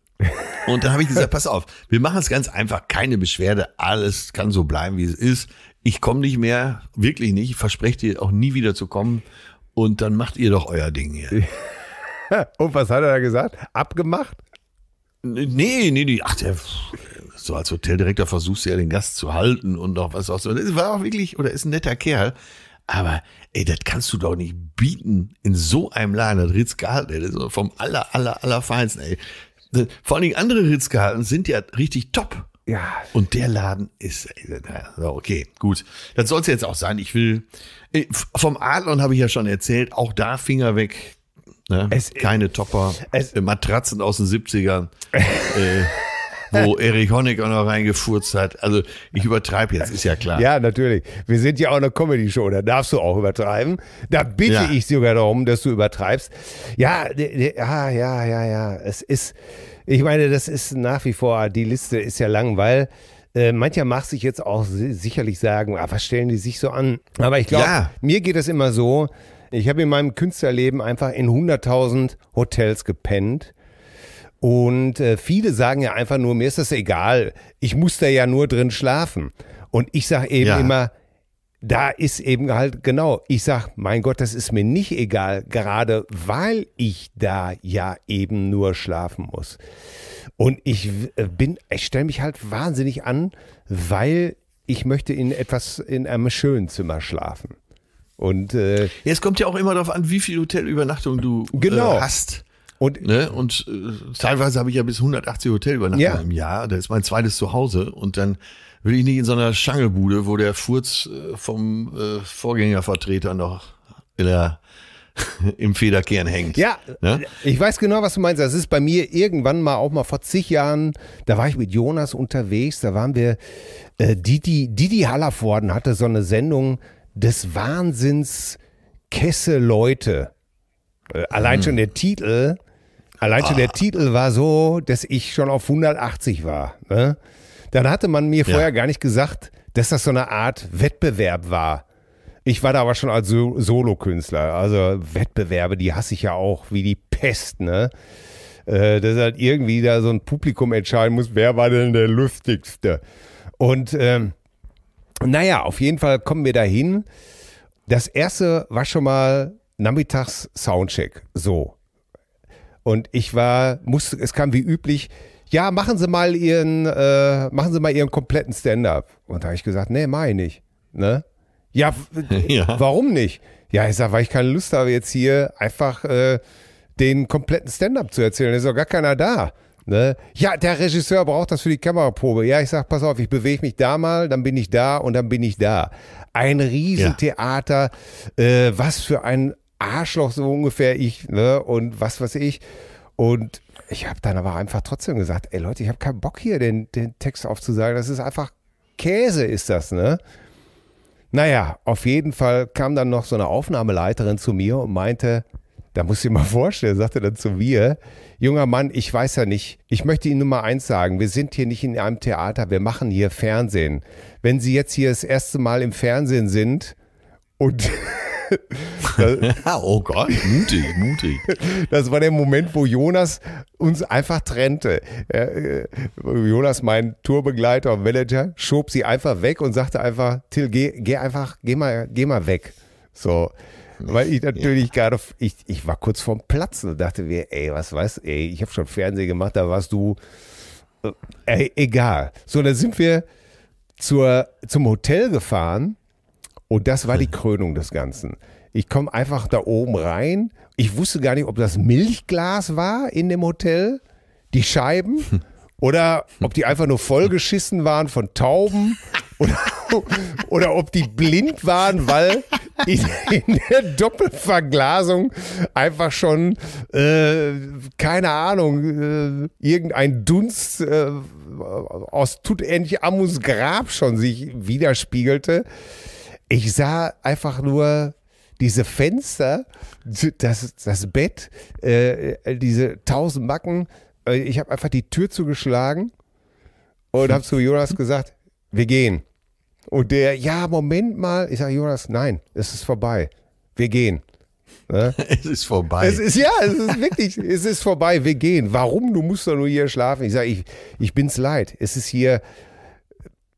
Und dann habe ich gesagt, pass auf, wir machen es ganz einfach, keine Beschwerde, alles kann so bleiben, wie es ist. Ich komme nicht mehr, wirklich nicht, verspreche dir auch nie wieder zu kommen und dann macht ihr doch euer Ding hier. Und was hat er da gesagt? Abgemacht? Nee, nee, nee, ach, der, so als Hoteldirektor versuchst du ja den Gast zu halten und noch was auch so. Das war auch wirklich, oder ist ein netter Kerl. Aber, ey, das kannst du doch nicht bieten in so einem Laden, das Ritzgehalten, ey, das ist vom aller, aller, aller Feinsten, ey. vor allen Dingen andere Ritzgehalten sind ja richtig top. Ja. Und der Laden ist, na, okay, gut. Das soll es jetzt auch sein. Ich will, vom Adlon habe ich ja schon erzählt, auch da Finger weg, Ne? Es, Keine Topper. Es, äh, Matratzen aus den 70ern. äh, wo Erich Honig auch noch reingefurzt hat. Also ich übertreibe jetzt, ist ja klar. Ja, natürlich. Wir sind ja auch eine Comedy-Show, da darfst du auch übertreiben. Da bitte ja. ich sogar darum, dass du übertreibst. Ja, ja, ah, ja, ja, ja. Es ist, ich meine, das ist nach wie vor, die Liste ist ja lang, weil äh, mancher macht sich jetzt auch sicherlich sagen, ah, was stellen die sich so an? Aber ich glaube, ja. mir geht es immer so, ich habe in meinem Künstlerleben einfach in 100.000 Hotels gepennt. Und äh, viele sagen ja einfach nur, mir ist das egal, ich muss da ja nur drin schlafen. Und ich sage eben ja. immer, da ist eben halt genau, ich sage, mein Gott, das ist mir nicht egal, gerade weil ich da ja eben nur schlafen muss. Und ich äh, bin, ich stelle mich halt wahnsinnig an, weil ich möchte in etwas, in einem schönen Zimmer schlafen. Und äh, jetzt kommt ja auch immer darauf an, wie viel Hotelübernachtung du äh, genau. äh, hast. Und, ne? und äh, teilweise habe ich ja bis 180 Hotelübernachtungen ja. im Jahr. Das ist mein zweites Zuhause. Und dann will ich nicht in so einer Schangelbude, wo der Furz äh, vom äh, Vorgängervertreter noch in der im Federkern hängt. Ja, ne? ich weiß genau, was du meinst. Das ist bei mir irgendwann mal auch mal vor zig Jahren, da war ich mit Jonas unterwegs, da waren wir, äh, Didi, Didi Hallervorden hatte so eine Sendung, des Wahnsinns Kesse leute äh, Allein hm. schon der Titel, allein ah. schon der ah. Titel war so, dass ich schon auf 180 war. Ne? Dann hatte man mir ja. vorher gar nicht gesagt, dass das so eine Art Wettbewerb war. Ich war da aber schon als so Solokünstler. Also Wettbewerbe, die hasse ich ja auch wie die Pest, ne? Äh, dass halt irgendwie da so ein Publikum entscheiden muss, wer war denn der Lustigste. Und ähm, naja, auf jeden Fall kommen wir dahin. Das erste war schon mal nachmittags Soundcheck. So. Und ich war, musste, es kam wie üblich, ja, machen Sie mal Ihren, äh, machen Sie mal Ihren kompletten Stand-up. Und da habe ich gesagt, nee, mache ich nicht. Ne? Ja, ja, warum nicht? Ja, ich sage, weil ich keine Lust habe, jetzt hier einfach äh, den kompletten Stand-up zu erzählen. Da ist doch gar keiner da. Ne? Ja, der Regisseur braucht das für die Kameraprobe. Ja, ich sage, pass auf, ich bewege mich da mal, dann bin ich da und dann bin ich da. Ein Riesentheater, ja. äh, was für ein Arschloch so ungefähr ich, ne? Und was weiß ich. Und ich habe dann aber einfach trotzdem gesagt, ey Leute, ich habe keinen Bock hier, den, den Text aufzusagen. Das ist einfach Käse, ist das, ne? Naja, auf jeden Fall kam dann noch so eine Aufnahmeleiterin zu mir und meinte, da muss ich dir mal vorstellen, sagte er dann zu mir, junger Mann, ich weiß ja nicht, ich möchte Ihnen nur mal eins sagen, wir sind hier nicht in einem Theater, wir machen hier Fernsehen. Wenn Sie jetzt hier das erste Mal im Fernsehen sind und... oh Gott, mutig, mutig. Das war der Moment, wo Jonas uns einfach trennte. Äh, Jonas, mein Tourbegleiter und Manager, schob sie einfach weg und sagte einfach, Till, geh, geh einfach, geh mal, geh mal weg. So weil ich natürlich ja. gerade, ich, ich war kurz vorm Platzen und dachte mir, ey, was weiß, ey, ich habe schon Fernsehen gemacht, da warst du, äh, ey, egal. So, dann sind wir zur, zum Hotel gefahren und das war die hm. Krönung des Ganzen. Ich komme einfach da oben rein. Ich wusste gar nicht, ob das Milchglas war in dem Hotel, die Scheiben, oder ob die einfach nur vollgeschissen waren von Tauben oder, oder ob die blind waren, weil in, in der Doppelverglasung einfach schon, äh, keine Ahnung, äh, irgendein Dunst äh, aus Amus Grab schon sich widerspiegelte. Ich sah einfach nur diese Fenster, das, das Bett, äh, diese tausend Macken. Äh, ich habe einfach die Tür zugeschlagen und habe zu Jonas gesagt, wir gehen. Und der, ja, Moment mal. Ich sage, Jonas, nein, es ist vorbei. Wir gehen. Ne? Es ist vorbei. Es ist, ja, es ist wirklich, es ist vorbei. Wir gehen. Warum? Du musst doch nur hier schlafen. Ich sage, ich, ich bin's leid. Es ist hier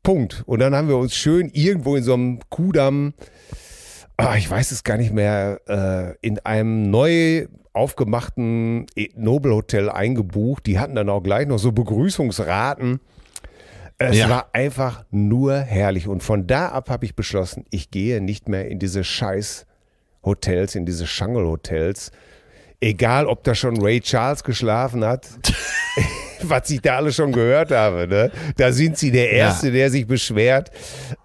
Punkt. Und dann haben wir uns schön irgendwo in so einem Kudamm, ah, ich weiß es gar nicht mehr, äh, in einem neu aufgemachten e-, Nobelhotel eingebucht. Die hatten dann auch gleich noch so Begrüßungsraten. Es ja. war einfach nur herrlich. Und von da ab habe ich beschlossen, ich gehe nicht mehr in diese scheiß Hotels, in diese Shangle-Hotels. Egal, ob da schon Ray Charles geschlafen hat, was ich da alles schon gehört habe. Ne? Da sind sie der Erste, ja. der sich beschwert.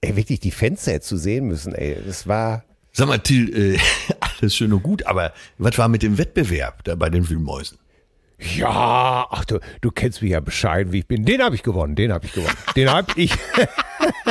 Ey, wirklich die Fenster hätte zu sehen müssen, ey. Das war. Sag mal, Till, äh, alles schön und gut, aber was war mit dem Wettbewerb da bei den Wühlmäusen? Ja, ach du, du kennst mich ja bescheiden, wie ich bin. Den habe ich gewonnen, den habe ich gewonnen. Den habe ich.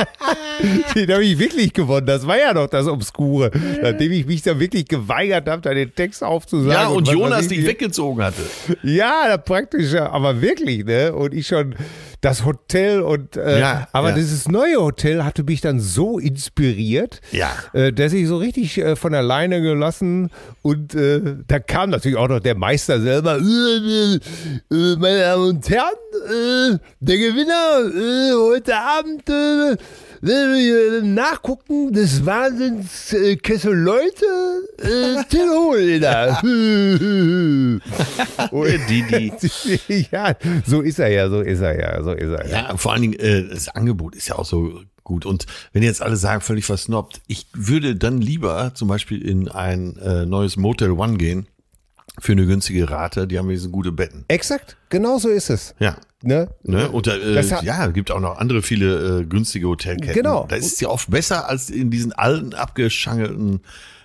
den habe ich wirklich gewonnen. Das war ja doch das Obskure. Nachdem ich mich da wirklich geweigert habe, da den Text aufzusagen. Ja, und, und Jonas dich weggezogen hatte. Ja, praktisch, aber wirklich, ne? Und ich schon das Hotel und äh, ja, aber ja. dieses neue Hotel hatte mich dann so inspiriert, ja. äh, dass ich so richtig äh, von alleine gelassen und äh, da kam natürlich auch noch der Meister selber, Äh, äh, äh meine Damen und Herren, äh, der Gewinner äh, heute Abend Äh, Nachgucken des Wahnsinns äh, Kessel Leute äh, Till Hohleder. Didi. ja, so ist er ja, so ist er ja, so ist er ja. ja vor allen Dingen, äh, das Angebot ist ja auch so gut. Und wenn jetzt alle sagen, völlig versnobbt, ich würde dann lieber zum Beispiel in ein äh, neues Motel One gehen für eine günstige Rate, die haben wenigstens gute Betten. Exakt, genau so ist es. Ja. Ne? Ne? Und da, äh, ja, gibt auch noch andere viele äh, günstige Hotelketten. Genau. Da ist es ja oft besser als in diesen alten, abgeschangelten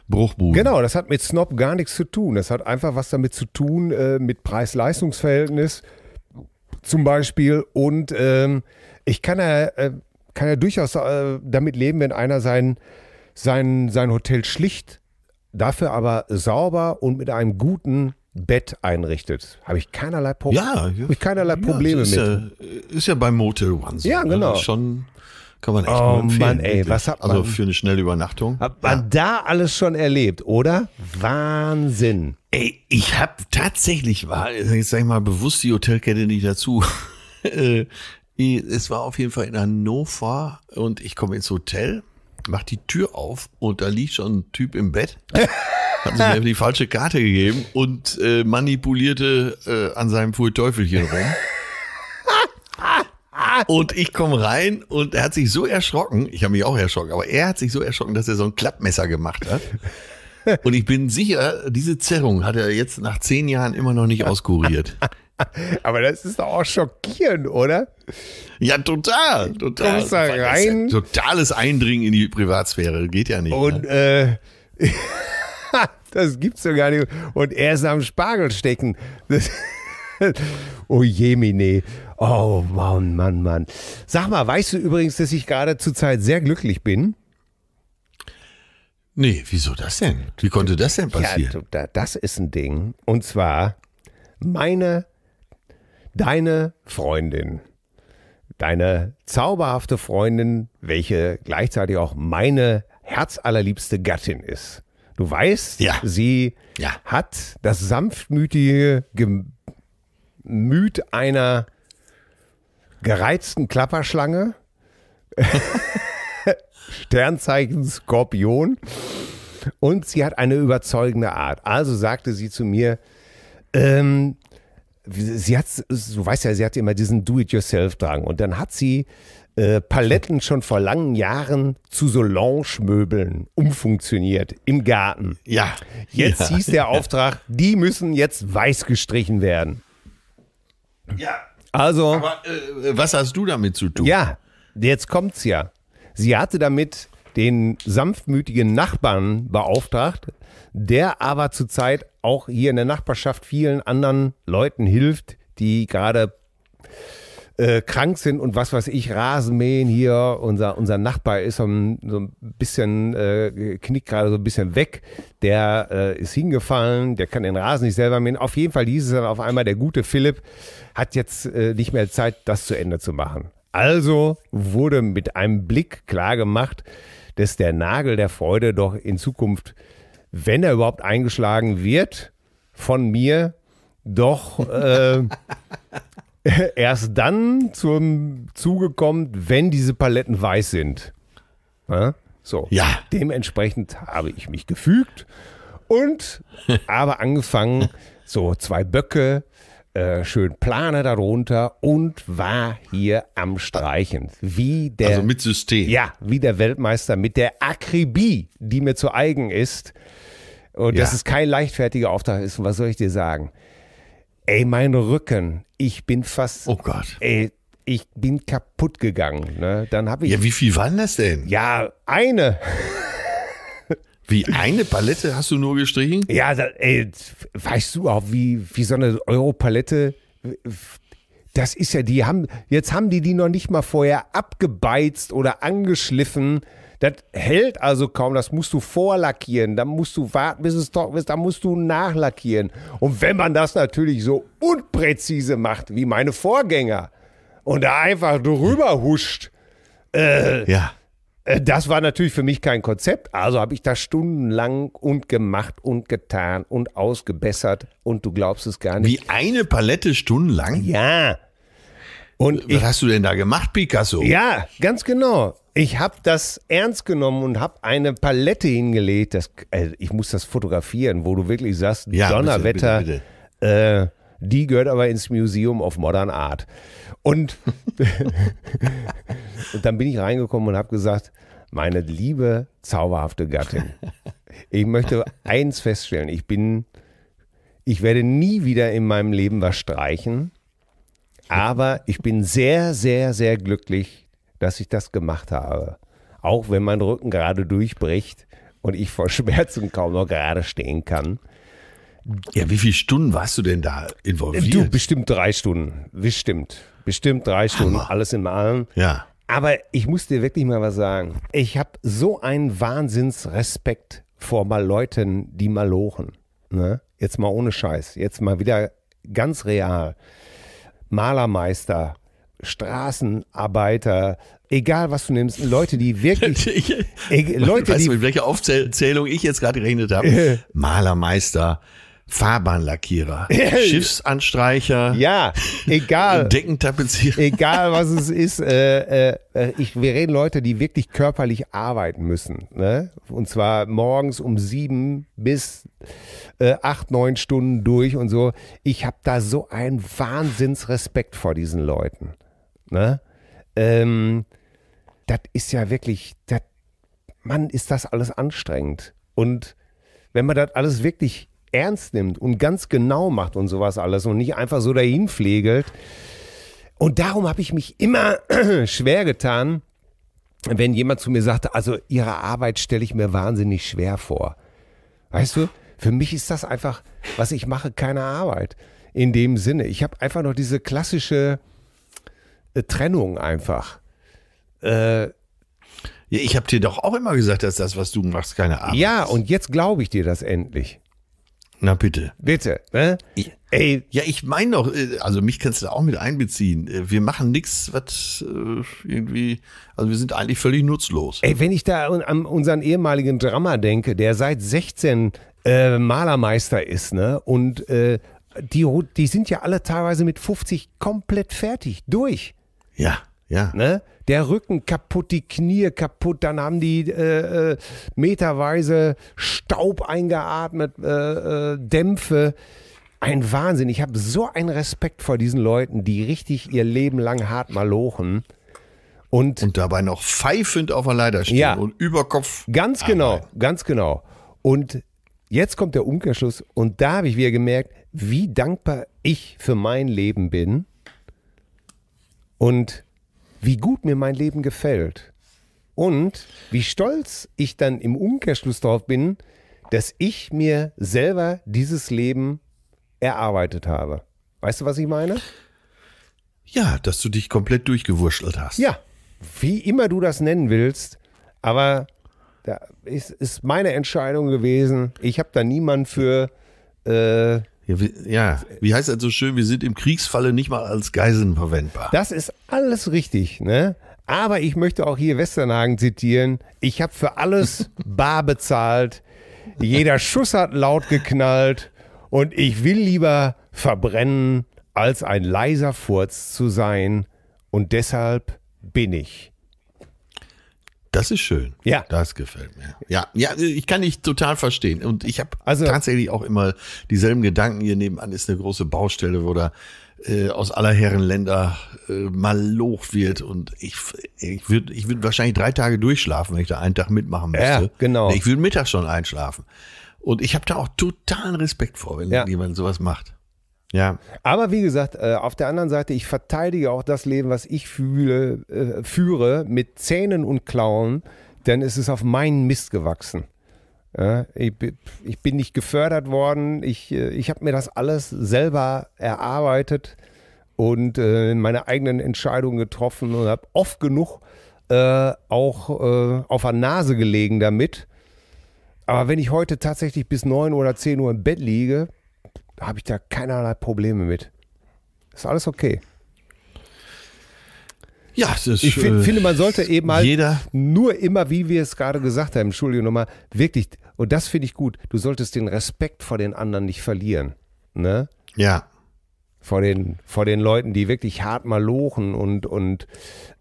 Bruchbuben. Genau, das hat mit Snob gar nichts zu tun. Das hat einfach was damit zu tun, äh, mit Preis-Leistungs-Verhältnis zum Beispiel. Und ähm, ich kann ja, äh, kann ja durchaus äh, damit leben, wenn einer sein, sein, sein Hotel schlicht dafür aber sauber und mit einem guten Bett einrichtet. Habe ich keinerlei, Pro ja, ja, ich keinerlei Probleme ja, also mit. Ja, ist ja beim Motel One so. Ja, also genau. Ne? Schon kann man echt oh, empfehlen. Mann, ey, was hat also man, also für eine schnelle Übernachtung. Hat man da alles schon erlebt, oder? Wahnsinn. Ey, ich habe tatsächlich, war, jetzt sag ich mal bewusst die Hotelkette nicht dazu. Äh, es war auf jeden Fall in Hannover und ich komme ins Hotel macht die Tür auf und da liegt schon ein Typ im Bett. Hat sich mir die falsche Karte gegeben und äh, manipulierte äh, an seinem Pfui Teufelchen rum. Und ich komme rein und er hat sich so erschrocken, ich habe mich auch erschrocken, aber er hat sich so erschrocken, dass er so ein Klappmesser gemacht hat. Und ich bin sicher, diese Zerrung hat er jetzt nach zehn Jahren immer noch nicht auskuriert. aber das ist doch auch schockierend, oder? Ja, total. total. Kommst da rein. Ja totales Eindringen in die Privatsphäre. Geht ja nicht. Und ne? äh, das gibt's doch gar nicht. Und er ist am Spargel stecken. Das, oh jemine. Oh Mann, Mann, Mann. Sag mal, weißt du übrigens, dass ich gerade zurzeit sehr glücklich bin? Nee, wieso das denn? Wie konnte das denn passieren? Ja, das ist ein Ding. Und zwar meine, deine Freundin deine zauberhafte Freundin, welche gleichzeitig auch meine herzallerliebste Gattin ist. Du weißt, ja. sie ja. hat das sanftmütige Gemüt einer gereizten Klapperschlange, Sternzeichen Skorpion, und sie hat eine überzeugende Art. Also sagte sie zu mir, ähm, sie hat, du weißt ja, sie hatte immer diesen Do-it-yourself-Drang. Und dann hat sie äh, Paletten schon vor langen Jahren zu Solange-Möbeln umfunktioniert im Garten. Ja. Jetzt ja. hieß der Auftrag, die müssen jetzt weiß gestrichen werden. Ja. Also. Aber äh, was hast du damit zu tun? Ja, jetzt kommt's ja. Sie hatte damit den sanftmütigen Nachbarn beauftragt, der aber zurzeit auch hier in der Nachbarschaft vielen anderen Leuten hilft, die gerade äh, krank sind und was weiß ich, Rasenmähen hier. Unser, unser Nachbar ist so ein, so ein bisschen, äh, knickt gerade so ein bisschen weg. Der äh, ist hingefallen, der kann den Rasen nicht selber mähen. Auf jeden Fall hieß es dann auf einmal, der gute Philipp hat jetzt äh, nicht mehr Zeit, das zu Ende zu machen. Also wurde mit einem Blick klargemacht, dass der Nagel der Freude doch in Zukunft wenn er überhaupt eingeschlagen wird, von mir doch äh, erst dann zum Zuge kommt, wenn diese Paletten weiß sind. Ja? So. Ja. Dementsprechend habe ich mich gefügt und habe angefangen, so zwei Böcke, äh, schön Plane darunter und war hier am Streichen. Wie der, also mit System. Ja, wie der Weltmeister mit der Akribie, die mir zu eigen ist. Und ja. dass es kein leichtfertiger Auftrag ist, was soll ich dir sagen? Ey, mein Rücken, ich bin fast. Oh Gott. Ey, ich bin kaputt gegangen. Ne? Dann habe ich. Ja, wie viel waren das denn? Ja, eine. Wie eine Palette hast du nur gestrichen? Ja, da, ey, weißt du auch, wie, wie so eine Europalette. das ist ja, die haben, jetzt haben die die noch nicht mal vorher abgebeizt oder angeschliffen. Das hält also kaum, das musst du vorlackieren, dann musst du warten, bis es trocken ist, dann musst du nachlackieren. Und wenn man das natürlich so unpräzise macht, wie meine Vorgänger, und da einfach drüber huscht, äh, ja. Äh, das war natürlich für mich kein Konzept, also habe ich das stundenlang und gemacht und getan und ausgebessert und du glaubst es gar nicht. Wie eine Palette stundenlang? Ja. Und was ich, hast du denn da gemacht, Picasso? Ja, ganz genau. Ich habe das ernst genommen und habe eine Palette hingelegt. Das, also ich muss das fotografieren, wo du wirklich sagst, ja, Donnerwetter, bitte, bitte, Äh, die gehört aber ins Museum of Modern Art. Und, und dann bin ich reingekommen und habe gesagt, meine liebe, zauberhafte Gattin, ich möchte eins feststellen, ich bin, ich werde nie wieder in meinem Leben was streichen, aber ich bin sehr, sehr, sehr glücklich, dass ich das gemacht habe. Auch wenn mein Rücken gerade durchbricht und ich vor Schmerzen kaum noch gerade stehen kann. Ja, wie viele Stunden warst du denn da involviert? Du, bestimmt drei Stunden. Bestimmt. Bestimmt drei Stunden. Hammer. Alles in allem. Ja. Aber ich muss dir wirklich mal was sagen. Ich habe so einen Wahnsinnsrespekt vor mal Leuten, die mal lochen. Ne? Jetzt mal ohne Scheiß. Jetzt mal wieder ganz real. Malermeister, Straßenarbeiter, egal was du nimmst, Leute, die wirklich. ich, e-, Leute, weißt die, du, mit welcher Aufzählung ich jetzt gerade gerechnet habe? Äh. Malermeister. Fahrbahnlackierer, äh. Schiffsanstreicher, ja, egal, Deckentapezierer, egal was es ist. Äh, äh, äh, ich, wir reden Leute, die wirklich körperlich arbeiten müssen, ne? Und zwar morgens um sieben bis äh, acht, neun Stunden durch und so. Ich habe da so einen Wahnsinnsrespekt vor diesen Leuten. Ne? Ähm, das ist ja wirklich, dat, Mann, ist das alles anstrengend. Und wenn man das alles wirklich ernst nimmt und ganz genau macht und sowas alles und nicht einfach so dahin pflegelt. Und darum habe ich mich immer schwer getan, wenn jemand zu mir sagte, also ihre Arbeit stelle ich mir wahnsinnig schwer vor. Weißt du, für mich ist das einfach, was ich mache, keine Arbeit. In dem Sinne. Ich habe einfach noch diese klassische äh, Trennung einfach. Äh, ja, ich habe dir doch auch immer gesagt, dass das, was du machst, keine Arbeit Ja, ist. und jetzt glaube ich dir das endlich. Na bitte. Bitte. Ne? Ich, Ey. Ja, ich meine doch, äh, also mich kannst du da auch mit einbeziehen. Äh, wir machen nichts, was irgendwie, also wir sind eigentlich völlig nutzlos. Ey, wenn ich da an unseren ehemaligen Drama denke, der seit 16 äh, Malermeister ist, ne? Und äh, die, die sind ja alle teilweise mit 50 komplett fertig, durch. Ja, ja. Ne? Der Rücken kaputt, die Knie kaputt, dann haben die äh, äh meterweise Staub eingeatmet, äh, äh, Dämpfe. Ein Wahnsinn. Ich habe so einen Respekt vor diesen Leuten, die richtig ihr Leben lang hart malochen. Und, und dabei noch pfeifend auf der Leiter stehen ja, und über Kopf. Ganz genau, ganz genau. Und jetzt kommt der Umkehrschluss und da habe ich wieder gemerkt, wie dankbar ich für mein Leben bin und wie gut mir mein Leben gefällt und wie stolz ich dann im Umkehrschluss darauf bin, dass ich mir selber dieses Leben erarbeitet habe. Weißt du, was ich meine? Ja, dass du dich komplett durchgewurschtelt hast. Ja, wie immer du das nennen willst, aber da ist, ist meine Entscheidung gewesen. Ich habe da niemanden für äh, ja wie, ja, wie heißt das so schön? Wir sind im Kriegsfalle nicht mal als Geiseln verwendbar. Das ist alles richtig, ne? Aber ich möchte auch hier Westernhagen zitieren. Ich habe für alles bar bezahlt. Jeder Schuss hat laut geknallt. Und ich will lieber verbrennen, als ein leiser Furz zu sein. Und deshalb bin ich das ist schön. Ja. Das gefällt mir. Ja, ja, ich kann dich total verstehen. Und ich habe also, tatsächlich auch immer dieselben Gedanken. Hier nebenan ist eine große Baustelle, wo da äh, aus aller Herren Länder äh, mal loch wird. Und ich, ich würde ich würd wahrscheinlich drei Tage durchschlafen, wenn ich da einen Tag mitmachen müsste. Ja, genau. Ich würde mittags schon einschlafen. Und ich habe da auch totalen Respekt vor, wenn ja. jemand sowas macht. Ja. Aber wie gesagt, äh, auf der anderen Seite, ich verteidige auch das Leben, was ich fühle, äh, führe, mit Zähnen und Klauen, denn es ist auf meinen Mist gewachsen. ich, bin nicht gefördert worden, ich, äh, ich habe mir das alles selber erarbeitet und äh, meine eigenen Entscheidungen getroffen und habe oft genug auch auf der Nase gelegen damit. Aber wenn ich heute tatsächlich bis 9 oder 10 Uhr im Bett liege, da habe ich da keinerlei Probleme mit. Ist alles okay. Ja, ist, ich find, äh, finde, man sollte eben halt jeder. nur immer, wie wir es gerade gesagt haben, Entschuldigung nochmal, wirklich, und das finde ich gut, du solltest den Respekt vor den anderen nicht verlieren. Ne? Ja. Vor den, vor den Leuten, die wirklich hart mal lochen und, und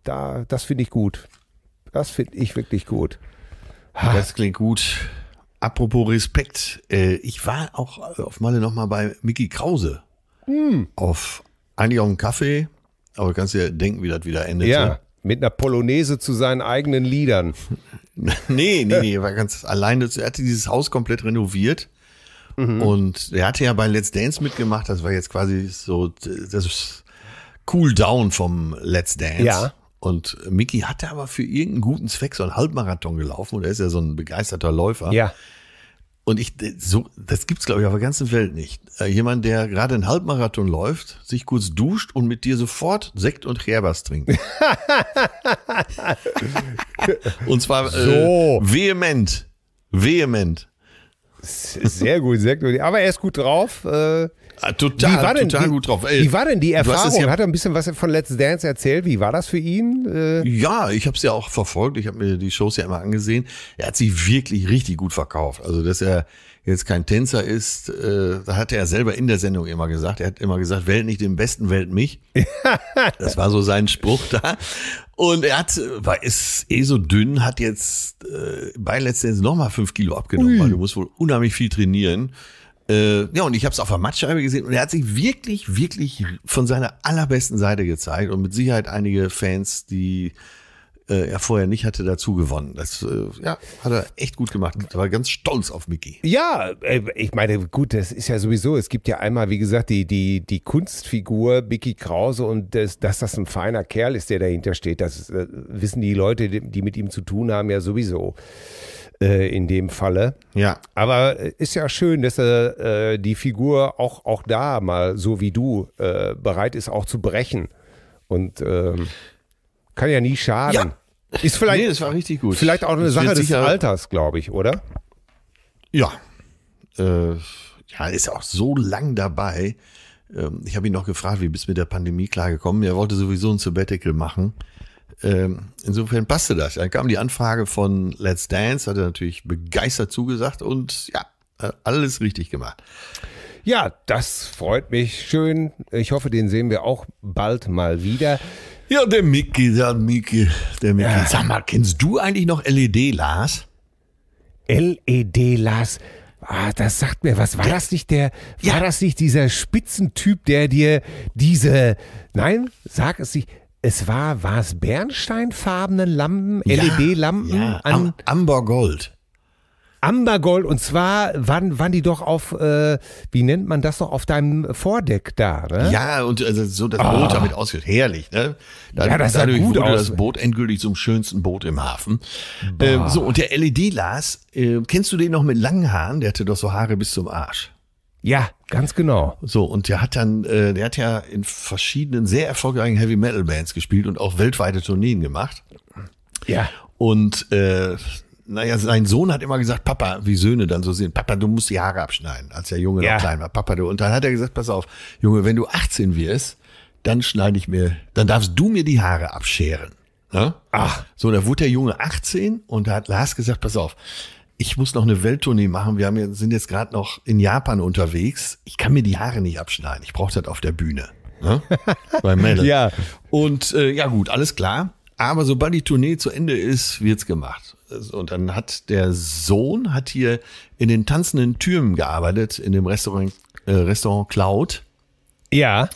da, das finde ich gut. Das finde ich wirklich gut. Das klingt gut. Apropos Respekt, äh, ich war auch äh, auf Malle nochmal bei Mickey Krause. Hm. Auf eigentlich auch einen Kaffee, aber du kannst dir denken, wie das wieder endet. Ja, ne? mit einer Polonaise zu seinen eigenen Liedern. nee, nee, nee, er war ganz alleine. Er hatte dieses Haus komplett renoviert. Mhm. Und er hatte ja bei Let's Dance mitgemacht. Das war jetzt quasi so das Cool Down vom Let's Dance. Ja. Und Mickey hatte aber für irgendeinen guten Zweck so einen Halbmarathon gelaufen und er ist ja so ein begeisterter Läufer. Ja. Und ich, so, das gibt es, glaube ich auf der ganzen Welt nicht. Äh, jemand, der gerade einen Halbmarathon läuft, sich kurz duscht und mit dir sofort Sekt und Herbers trinkt. und zwar äh, so. äh, vehement, vehement. Sehr gut, Sekt. Aber er ist gut drauf. Äh Ah, total, wie war denn, total gut drauf. Ey, wie war denn die Erfahrung? Ja Hat er ein bisschen was von Let's Dance erzählt? Wie war das für ihn? Äh ja, ich habe es ja auch verfolgt. Ich habe mir die Shows ja immer angesehen. Er hat sich wirklich richtig gut verkauft. Also, dass er jetzt kein Tänzer ist, äh, da hat er selber in der Sendung immer gesagt. Er hat immer gesagt, wählt nicht den Besten, wählt mich. das war so sein Spruch da. Und er hat, war, ist eh so dünn, hat jetzt äh, bei Let's Dance nochmal fünf Kilo abgenommen, Ui. weil du musst wohl unheimlich viel trainieren. Äh, ja, und ich habe es auf der Matscheibe gesehen und er hat sich wirklich, wirklich von seiner allerbesten Seite gezeigt und mit Sicherheit einige Fans, die äh, er vorher nicht hatte, dazu gewonnen. Das äh, ja, hat er echt gut gemacht. Er war ganz stolz auf Mickey. Ja, äh, ich meine, gut, das ist ja sowieso, es gibt ja einmal, wie gesagt, die, die, die Kunstfigur Mickey Krause und das, dass das ein feiner Kerl ist, der dahinter steht, das äh, wissen die Leute, die mit ihm zu tun haben, ja sowieso äh, in dem Falle. Ja. Aber äh, ist ja schön, dass äh, die Figur auch, auch da mal, so wie du, äh, bereit ist, auch zu brechen. Und ähm, kann ja nie schaden. Ja. Ist vielleicht, nee, das war richtig gut. Vielleicht auch eine das Sache des Alters, glaube ich, oder? Ja. Äh, ja, ist auch so lang dabei. Ähm, ich habe ihn noch gefragt, wie bist du mit der Pandemie klargekommen? Er wollte sowieso ein Sabbatical machen. Ähm, insofern passte das. Dann kam die Anfrage von Let's Dance, hat er natürlich begeistert zugesagt und ja, äh, alles richtig gemacht. Ja, das freut mich schön. Ich hoffe, den sehen wir auch bald mal wieder. Ja, der Mickey, der Mickey, der Mickey. Ja. Sag mal, kennst du eigentlich noch LED, Lars? LED, Lars? Ah, das sagt mir was. War das nicht der, ja. war das nicht dieser Spitzentyp, der dir diese, nein, sag es nicht, es war, war es bernsteinfarbenen Lampen, ja, LED-Lampen? Ja, an Amber Gold. Amber und zwar waren, waren die doch auf, äh, wie nennt man das noch, auf deinem Vordeck da, ne? Ja, und also so das oh. Boot ah. damit ausgeht. Herrlich, ne? Dann, ja, das sah dadurch gut wurde aus. das Boot endgültig zum schönsten Boot im Hafen. Ähm, so, und der LED-Lars, äh, kennst du den noch mit langen Haaren? Der hatte doch so Haare bis zum Arsch. Ja, Ganz genau. So, und der hat dann, äh, der hat ja in verschiedenen sehr erfolgreichen Heavy Metal Bands gespielt und auch weltweite Tourneen gemacht. Ja. Und äh, naja, sein Sohn hat immer gesagt, Papa, wie Söhne dann so sind, Papa, du musst die Haare abschneiden, als der Junge ja. noch klein war. Papa, du. Und dann hat er gesagt, pass auf, Junge, wenn du 18 wirst, dann schneide ich mir, dann darfst du mir die Haare abscheren. Ja? Ne? Ach. So, da wurde der Junge 18 und da hat Lars gesagt, pass auf, ich muss noch eine Welttournee machen. Wir haben, jetzt, sind jetzt gerade noch in Japan unterwegs. Ich kann mir die Haare nicht abschneiden. Ich brauche das auf der Bühne. Ne? Bei Melle. Ja. Und äh, ja gut, alles klar. Aber sobald die Tournee zu Ende ist, wird's gemacht. Und dann hat der Sohn hat hier in den tanzenden Türmen gearbeitet in dem Restaurant äh, Restaurant Cloud. Ja.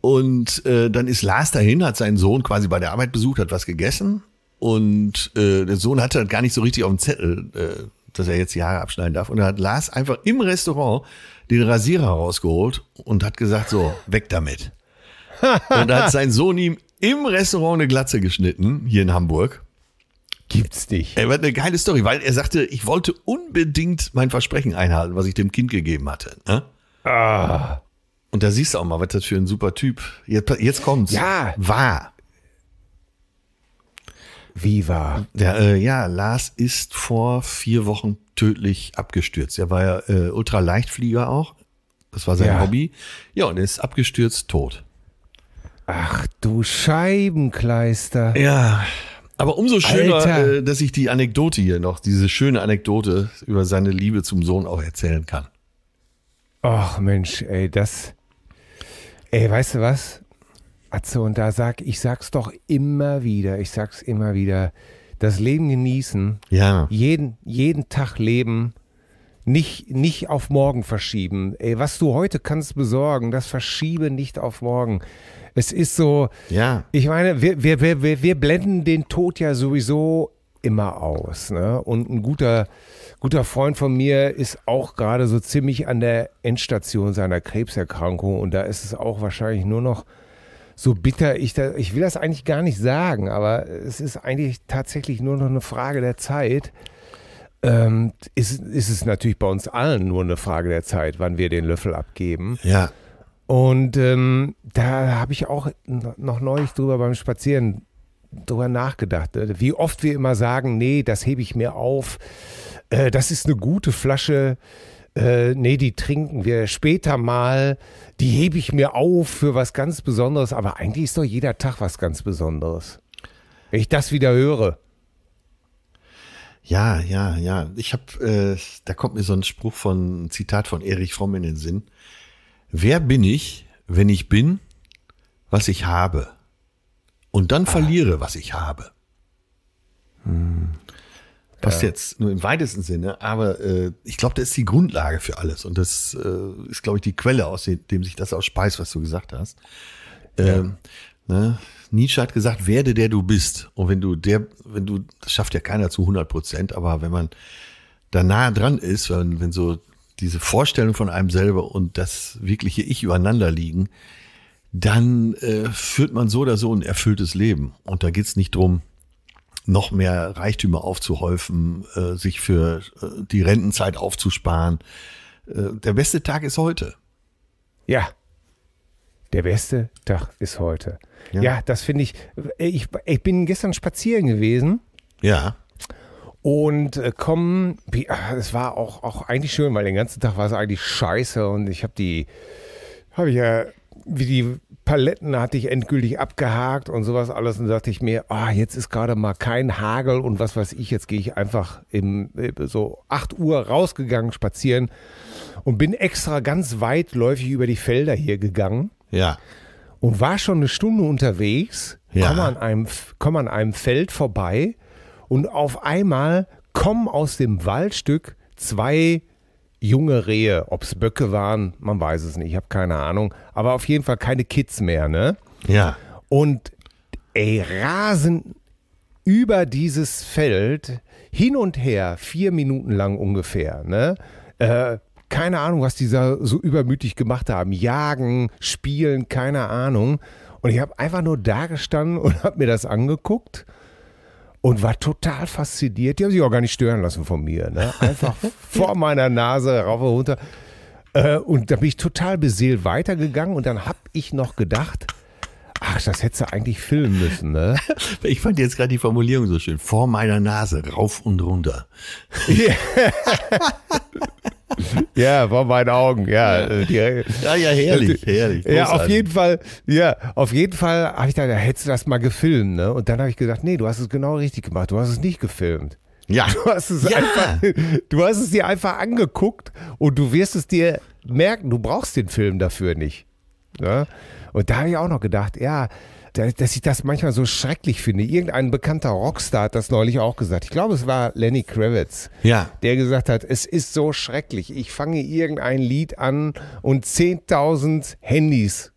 Und äh, dann ist Lars dahin, hat seinen Sohn quasi bei der Arbeit besucht, hat was gegessen und äh, der Sohn hatte gar nicht so richtig auf dem Zettel, äh, dass er jetzt die Haare abschneiden darf. Und dann hat Lars einfach im Restaurant den Rasierer rausgeholt und hat gesagt, so, weg damit. und da hat sein Sohn ihm im Restaurant eine Glatze geschnitten, hier in Hamburg. Gibt's nicht. Er war eine geile Story, weil er sagte, ich wollte unbedingt mein Versprechen einhalten, was ich dem Kind gegeben hatte. Ne? Ah. Und da siehst du auch mal, was das für ein super Typ. Jetzt, jetzt kommt's. Ja. War. Viva. Der, äh, ja, Lars ist vor vier Wochen tödlich abgestürzt. Er war ja äh, Ultraleichtflieger auch. Das war sein ja. Hobby. Ja, und er ist abgestürzt tot. Ach du Scheibenkleister. Ja. Aber umso schöner, äh, dass ich die Anekdote hier noch, diese schöne Anekdote über seine Liebe zum Sohn auch erzählen kann. Ach Mensch, ey, das. Ey, weißt du was? Atze, und da sag ich sag's doch immer wieder, ich sag's immer wieder, das Leben genießen, ja. jeden, jeden Tag leben, nicht, nicht auf morgen verschieben. Ey, was du heute kannst besorgen, das verschiebe nicht auf morgen. Es ist so, ja. ich meine, wir, wir, wir, wir blenden den Tod ja sowieso immer aus. Ne? Und ein guter, guter Freund von mir ist auch gerade so ziemlich an der Endstation seiner Krebserkrankung und da ist es auch wahrscheinlich nur noch so bitter ich da, ich will das eigentlich gar nicht sagen, aber es ist eigentlich tatsächlich nur noch eine Frage der Zeit. Ähm, ist, ist es natürlich bei uns allen nur eine Frage der Zeit, wann wir den Löffel abgeben. Ja. Und ähm, da habe ich auch noch neulich drüber beim Spazieren drüber nachgedacht, ne? wie oft wir immer sagen, nee, das hebe ich mir auf, äh, das ist eine gute Flasche, äh, nee, die trinken wir später mal, die hebe ich mir auf für was ganz Besonderes, aber eigentlich ist doch jeder Tag was ganz Besonderes. Wenn ich das wieder höre. Ja, ja, ja. Ich habe, äh, da kommt mir so ein Spruch von, ein Zitat von Erich Fromm in den Sinn. Wer bin ich, wenn ich bin, was ich habe? Und dann ah. verliere, was ich habe. Hm passt ja. jetzt nur im weitesten Sinne, aber äh, ich glaube, das ist die Grundlage für alles und das äh, ist, glaube ich, die Quelle, aus dem sich das auch speist, was du gesagt hast. Ähm, ja. ne? Nietzsche hat gesagt, werde der du bist. Und wenn du der, wenn du, das schafft ja keiner zu 100 Prozent, aber wenn man da nah dran ist, wenn, wenn so diese Vorstellung von einem selber und das wirkliche Ich übereinander liegen, dann äh, führt man so oder so ein erfülltes Leben. Und da geht's nicht drum, noch mehr Reichtümer aufzuhäufen, äh, sich für äh, die Rentenzeit aufzusparen. Äh, der beste Tag ist heute. Ja. Der beste Tag ist heute. Ja, ja das finde ich, äh, ich. Ich bin gestern spazieren gewesen. Ja und äh, kommen. Ah, es war auch, auch eigentlich schön, weil den ganzen Tag war es eigentlich scheiße und ich habe die, habe ich ja wie die Paletten hatte ich endgültig abgehakt und sowas alles. Und dachte ich mir, oh, jetzt ist gerade mal kein Hagel und was weiß ich, jetzt gehe ich einfach im, äh, so 8 Uhr rausgegangen spazieren und bin extra ganz weitläufig über die Felder hier gegangen. Ja. Und war schon eine Stunde unterwegs, ja. komme an, komm an einem Feld vorbei und auf einmal kommen aus dem Waldstück zwei junge Rehe. Ob es Böcke waren, man weiß es nicht, ich habe keine Ahnung. Aber auf jeden Fall keine Kids mehr, ne? Ja. Und ey, rasen über dieses Feld hin und her, vier Minuten lang ungefähr, ne? Äh, keine Ahnung, was die so übermütig gemacht haben. Jagen, spielen, keine Ahnung. Und ich habe einfach nur da gestanden und habe mir das angeguckt und war total fasziniert. Die haben sich auch gar nicht stören lassen von mir. Ne? Einfach vor meiner Nase rauf und runter. Äh, und da bin ich total beseelt weitergegangen und dann habe ich noch gedacht, Ach, das hätte du eigentlich filmen müssen, ne? Ich fand jetzt gerade die Formulierung so schön. Vor meiner Nase, rauf und runter. Yeah. ja, vor meinen Augen, ja. Ja, äh, ja, ja herrlich, herrlich. Ja, auf jeden Fall, ja, auf jeden Fall habe ich da, da hättest du das mal gefilmt, ne? Und dann habe ich gedacht, nee, du hast es genau richtig gemacht, du hast es nicht gefilmt. Ja. Du hast es ja. einfach, du hast es dir einfach angeguckt und du wirst es dir merken, du brauchst den Film dafür nicht. Ne? Und da habe ich auch noch gedacht, ja, dass ich das manchmal so schrecklich finde. Irgendein bekannter Rockstar hat das neulich auch gesagt. Ich glaube, es war Lenny Kravitz, ja. der gesagt hat, es ist so schrecklich. Ich fange irgendein Lied an und 10.000 Handys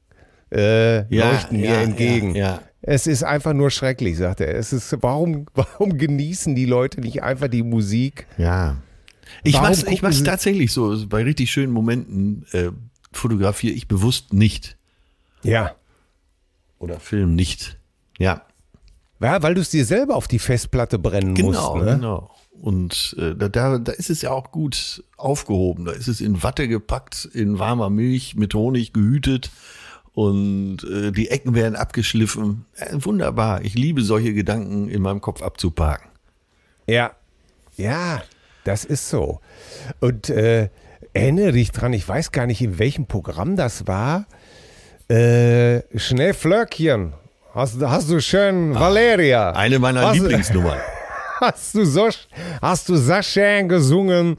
äh, ja, leuchten ja, mir entgegen. ja. Es ist einfach nur schrecklich, sagt er. Es ist, warum, warum genießen die Leute nicht einfach die Musik? Ja. Ich warum mach's, ich mach's tatsächlich so. Bei richtig schönen Momenten äh, fotografiere ich bewusst nicht. Ja oder Film nicht. Ja. Ja, weil du es dir selber auf die Festplatte brennen genau, musst. Genau, ne? genau. Und äh, da, da ist es ja auch gut aufgehoben. Da ist es in Watte gepackt, in warmer Milch, mit Honig gehütet und äh, die Ecken werden abgeschliffen. Äh, wunderbar. Ich liebe solche Gedanken in meinem Kopf abzuparken. Ja, ja, das ist so. Und äh, erinnere dich dran, ich weiß gar nicht, in welchem Programm das war. Äh, Schneeflöckchen. Hast, hast du schön Ach, Valeria. Eine meiner hast, Lieblingsnummern. Hast du, so, hast du so schön gesungen.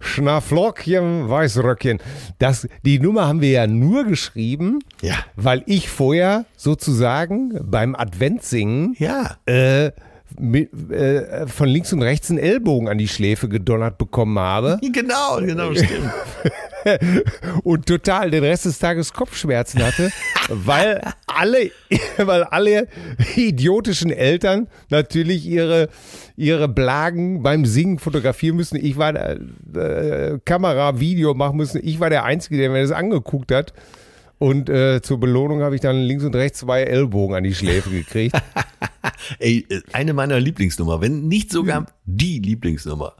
Schnaflockchen, Weißröckchen. Das, die Nummer haben wir ja nur geschrieben, ja. weil ich vorher sozusagen beim Adventsingen ja. äh, mit, äh, von links und rechts einen Ellbogen an die Schläfe gedonnert bekommen habe. Genau, genau, stimmt. und total den Rest des Tages Kopfschmerzen hatte, weil alle, weil alle idiotischen Eltern natürlich ihre, ihre Blagen beim Singen fotografieren müssen. Ich war äh, Kamera, Video machen müssen. Ich war der Einzige, der mir das angeguckt hat. Und äh, zur Belohnung habe ich dann links und rechts zwei Ellbogen an die Schläfe gekriegt. Ey, äh, eine meiner Lieblingsnummer, wenn nicht sogar hm. die Lieblingsnummer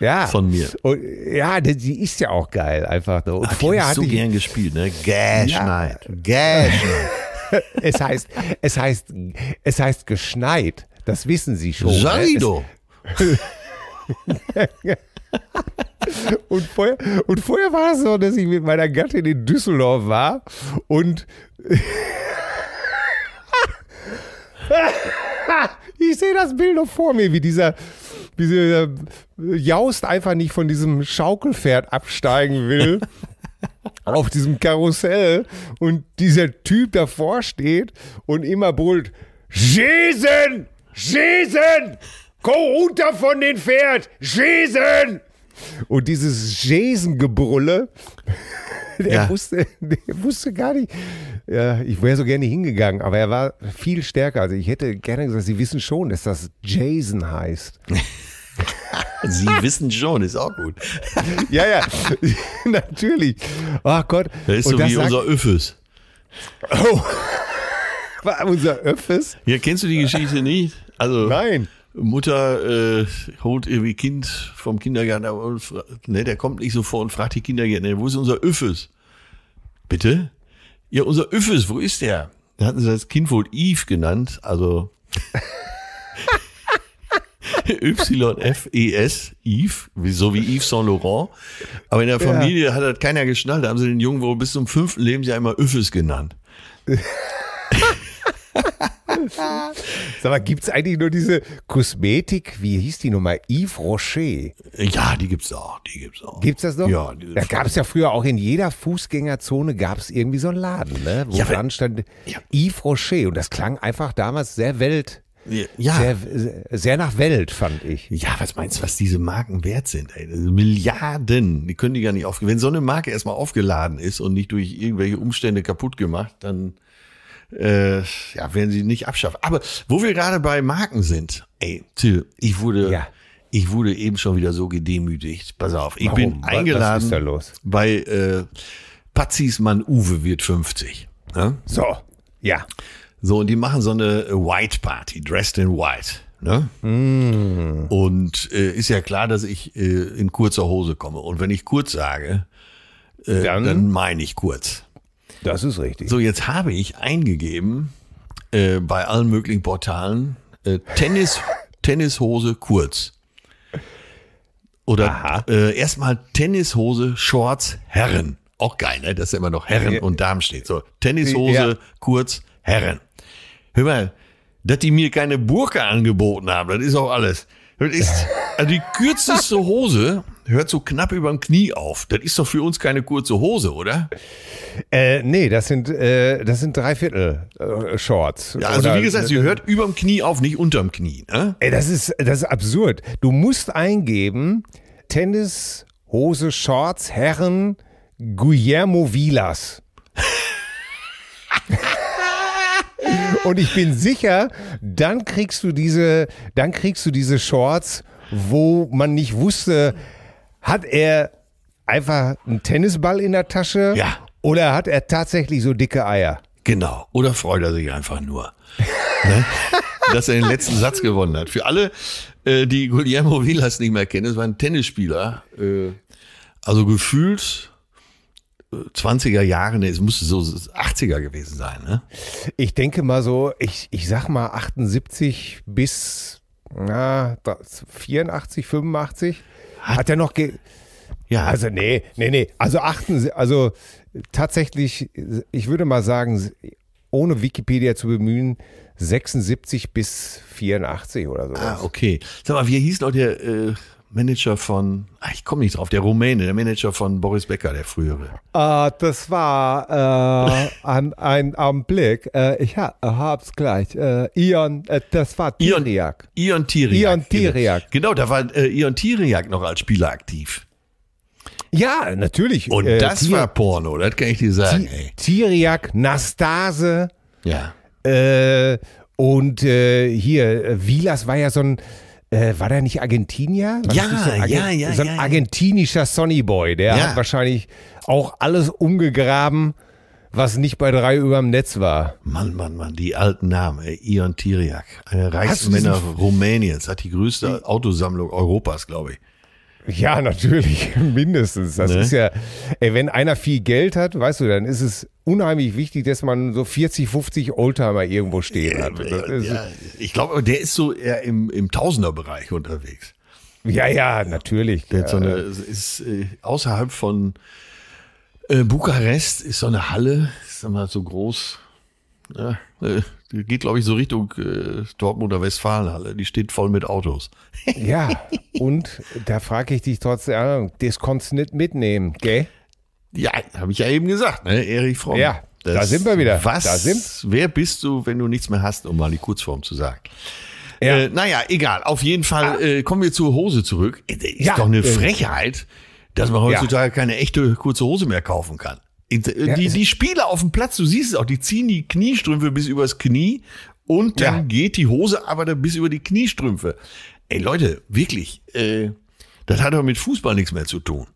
ja. von mir. Und, ja, die ist ja auch geil, einfach. Ne? Und Ach, vorher ich hatte so ich gern gespielt, ne? Gash ja. Night. Gash Night. es heißt, es heißt, es heißt geschneit. Das wissen Sie schon. Ne? Jaido. und, vorher, und vorher war es so, dass ich mit meiner Gattin in Düsseldorf war und ich sehe das Bild noch vor mir, wie dieser wie sie äh, Jaust einfach nicht von diesem Schaukelpferd absteigen will. auf diesem Karussell und dieser Typ davor steht und immer brüllt: Schießen! Schießen! Komm runter von den Pferd! Schießen! Und dieses Jason-Gebrülle, der, ja. wusste, der wusste gar nicht. Ja, ich wäre so gerne hingegangen, aber er war viel stärker. Also ich hätte gerne gesagt, Sie wissen schon, dass das Jason heißt. Sie wissen schon, ist auch gut. ja, ja, natürlich. Ach oh Gott. Das ist Und so wie sagt, unser Öffis. Oh, unser Öffis? Ja, kennst du die Geschichte nicht? Also, Nein. Mutter äh, holt irgendwie Kind vom Kindergarten und ne, der kommt nicht so vor und fragt die Kindergärtner, wo ist unser Öffes? Bitte? Ja, unser Öffes, wo ist der? Da hatten sie das Kind wohl Eve genannt, also Y-F-E-S, e Yves, so wie Yves Saint Laurent. Aber in der Familie ja. hat das keiner geschnallt. Da haben sie den Jungen wohl bis zum fünften Lebensjahr immer Öffes genannt. Sag mal, gibt es eigentlich nur diese Kosmetik, wie hieß die Nummer? Yves Rocher. Ja, die gibt's auch. Die gibt's auch. Gibt's das noch? Ja, da gab es ja früher auch in jeder Fußgängerzone gab es irgendwie so einen Laden, ne? Wo ja, dran stand ja. Yves Rocher. Und das klang einfach damals sehr welt. Ja. Sehr, sehr, nach Welt, fand ich. Ja, was meinst du, was diese Marken wert sind? Also Milliarden, die können die gar nicht aufgeladen. Wenn so eine Marke erstmal aufgeladen ist und nicht durch irgendwelche Umstände kaputt gemacht, dann äh, ja, werden sie nicht abschaffen. Aber wo wir gerade bei Marken sind, ey, Till, ich wurde, ja. ich wurde eben schon wieder so gedemütigt. Pass auf, ich Warum? bin eingeladen Was ist da los? bei äh, Patzis Mann Uwe wird 50. Ne? So, ja. So, und die machen so eine White Party, Dressed in White. Ne? Mm. Und äh, ist ja klar, dass ich äh, in kurzer Hose komme. Und wenn ich kurz sage, äh, dann, dann meine ich kurz. Das ist richtig. So, jetzt habe ich eingegeben äh, bei allen möglichen Portalen äh, Tennis, Tennishose kurz. Oder äh, erstmal Tennishose, Shorts, Herren. Auch geil, ne? dass immer noch Herren und Damen steht. So, Tennishose, ja. kurz, Herren. Hör mal, dass die mir keine Burke angeboten haben, das ist auch alles. Das ist also die kürzeste Hose, hört so knapp überm Knie auf. Das ist doch für uns keine kurze Hose, oder? Äh, nee, das sind, äh, das sind Dreiviertel äh, Shorts. Ja, also oder, wie gesagt, sie hört überm Knie auf, nicht unterm Knie. Ne? Ey, das ist, das ist absurd. Du musst eingeben, Tennis, Hose, Shorts, Herren, Guillermo Vilas. Und ich bin sicher, dann kriegst du diese, dann kriegst du diese Shorts, wo man nicht wusste, hat er einfach einen Tennisball in der Tasche? Ja. Oder hat er tatsächlich so dicke Eier? Genau. Oder freut er sich einfach nur, ne? dass er den letzten Satz gewonnen hat. Für alle, äh, die Guillermo Vilas nicht mehr kennen, das war ein Tennisspieler. Äh, also gefühlt 20er äh, Jahre, ne, es muss so 80er gewesen sein, ne? Ich denke mal so, ich, ich sag mal 78 bis na, 84, 85. Hat, hat er noch ge ja, also nee, nee, nee. Also achten Sie, also tatsächlich, ich würde mal sagen, ohne Wikipedia zu bemühen, 76 bis 84 oder so. Ah, okay. Sag mal, wie hieß noch der äh, Manager von, ach, ich komme nicht drauf, der Rumäne, der Manager von Boris Becker, der frühere. Uh, das war äh, an einem Augenblick, äh, ich ha, hab's gleich, äh, Ion, äh, das war Tiriak. Ion, Ion Tiriak. Ion Tiriak. Genau, genau da war äh, Ion Tiriak noch als Spieler aktiv. Ja, natürlich. Und äh, das Tier war Porno, das kann ich dir sagen. T Tiriak, Nastase. Ja. Äh, und äh, hier, äh, Vilas war ja so ein, äh, war der nicht Argentinier? War ja, so Argen ja, ja. So ein ja, argentinischer Sonnyboy, Boy, der hat wahrscheinlich auch alles umgegraben, was nicht bei drei überm Netz war. Mann, Mann, Mann, die alten Namen. Ion Tiriak, einer Reichsmänner Rumäniens, hat die größte Autosammlung Europas, glaube ich. Ja, natürlich, mindestens. Das ne? ist ja, ey, wenn einer viel Geld hat, weißt du, dann ist es unheimlich wichtig, dass man so 40, 50 Oldtimer irgendwo stehen hat. Ja, ja, ich glaube, der ist so eher im, im Tausenderbereich unterwegs. Ja, ja, natürlich. Der ja. so eine, ist äh, außerhalb von äh, Bukarest ist so eine Halle, ist mal so groß. Ja, ne? äh, geht, glaube ich, so Richtung äh, Dortmunder Westfalenhalle. Die steht voll mit Autos. ja, und da frage ich dich trotzdem, das konntest du nicht mitnehmen, gell? Ja, habe ich ja eben gesagt, ne? Erich Fromm. Ja, das, da sind wir wieder. Was? Da sind's. Wer bist du, wenn du nichts mehr hast, um mal die Kurzform zu sagen? Ja. Äh, naja, egal. Auf jeden Fall ah. äh, kommen wir zur Hose zurück. Äh, ist ja. doch eine äh. Frechheit, dass man heutzutage ja. keine echte kurze Hose mehr kaufen kann. Die, die Spieler auf dem Platz, du siehst es auch, die ziehen die Kniestrümpfe bis übers Knie und dann ja. geht die Hose aber bis über die Kniestrümpfe. Ey Leute, wirklich, äh, das hat doch mit Fußball nichts mehr zu tun.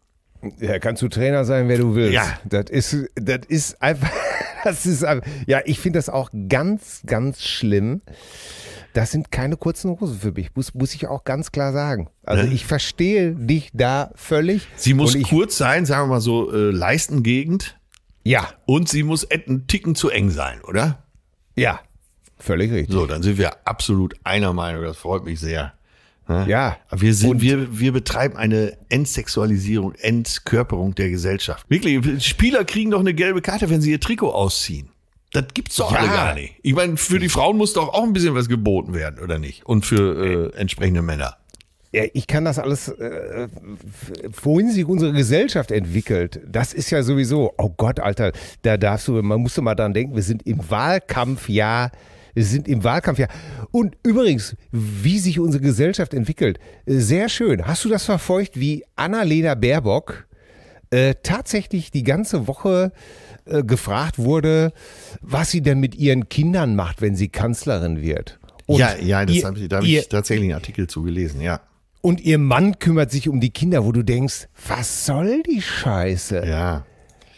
Ja, kannst du Trainer sein, wer du willst. Ja. Das ist, das ist einfach, das ist, ja, ich finde das auch ganz, ganz schlimm. Das sind keine kurzen Hosen für mich, muss, muss ich auch ganz klar sagen. Also ja. Ne? ich verstehe dich da völlig. Sie muss ich, kurz sein, sagen wir mal so, äh, Leistengegend. Ja. Und sie muss einen Ticken zu eng sein, oder? Ja, völlig richtig. So, dann sind wir absolut einer Meinung. Das freut mich sehr. Ja. Wir, sind, wir, wir betreiben eine Entsexualisierung, Entkörperung der Gesellschaft. Wirklich, Spieler kriegen doch eine gelbe Karte, wenn sie ihr Trikot ausziehen. Das gibt's doch ja. alle gar nicht. Ich meine, für die Frauen muss doch auch ein bisschen was geboten werden, oder nicht? Und für äh, entsprechende Männer. Ja, ich kann das alles, äh, wohin sich unsere Gesellschaft entwickelt, das ist ja sowieso, oh Gott, Alter, da darfst du, man musste mal dran denken, wir sind im Wahlkampf, ja, wir sind im Wahlkampf, ja. Und übrigens, wie sich unsere Gesellschaft entwickelt, äh, sehr schön. Hast du das verfolgt, wie Annalena Baerbock äh, tatsächlich die ganze Woche äh, gefragt wurde, was sie denn mit ihren Kindern macht, wenn sie Kanzlerin wird? Und ja, ja, das ihr, habe ich, da habe ich tatsächlich einen Artikel zugelesen, ja und ihr Mann kümmert sich um die Kinder, wo du denkst, was soll die Scheiße? Ja.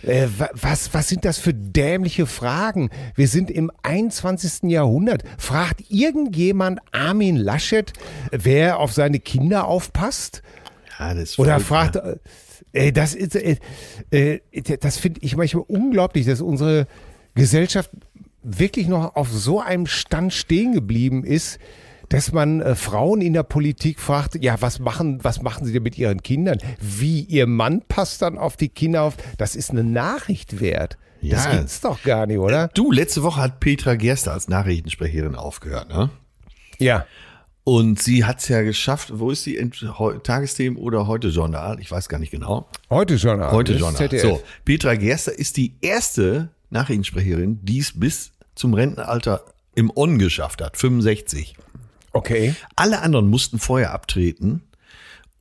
Äh, was, was sind das für dämliche Fragen? Wir sind im 21. Jahrhundert. Fragt irgendjemand Armin Laschet, wer auf seine Kinder aufpasst? Ja, das ist Oder fragt, ja. Ne? äh, das, ist, äh, äh das finde ich manchmal unglaublich, dass unsere Gesellschaft wirklich noch auf so einem Stand stehen geblieben ist, dass man äh, Frauen in der Politik fragt, ja, was machen, was machen sie denn mit ihren Kindern? Wie ihr Mann passt dann auf die Kinder auf? Das ist eine Nachricht wert. Ja. Das gibt's doch gar nicht, oder? Du, letzte Woche hat Petra Gerster als Nachrichtensprecherin aufgehört, ne? Ja. Und sie hat es ja geschafft, wo ist sie? Tagesthemen oder heute Journal? Ich weiß gar nicht genau. Heute Journal. Heute Journal. ZDF. So, Petra Gerster ist die erste Nachrichtensprecherin, die es bis zum Rentenalter im On geschafft hat, 65. Okay. Alle anderen mussten vorher abtreten.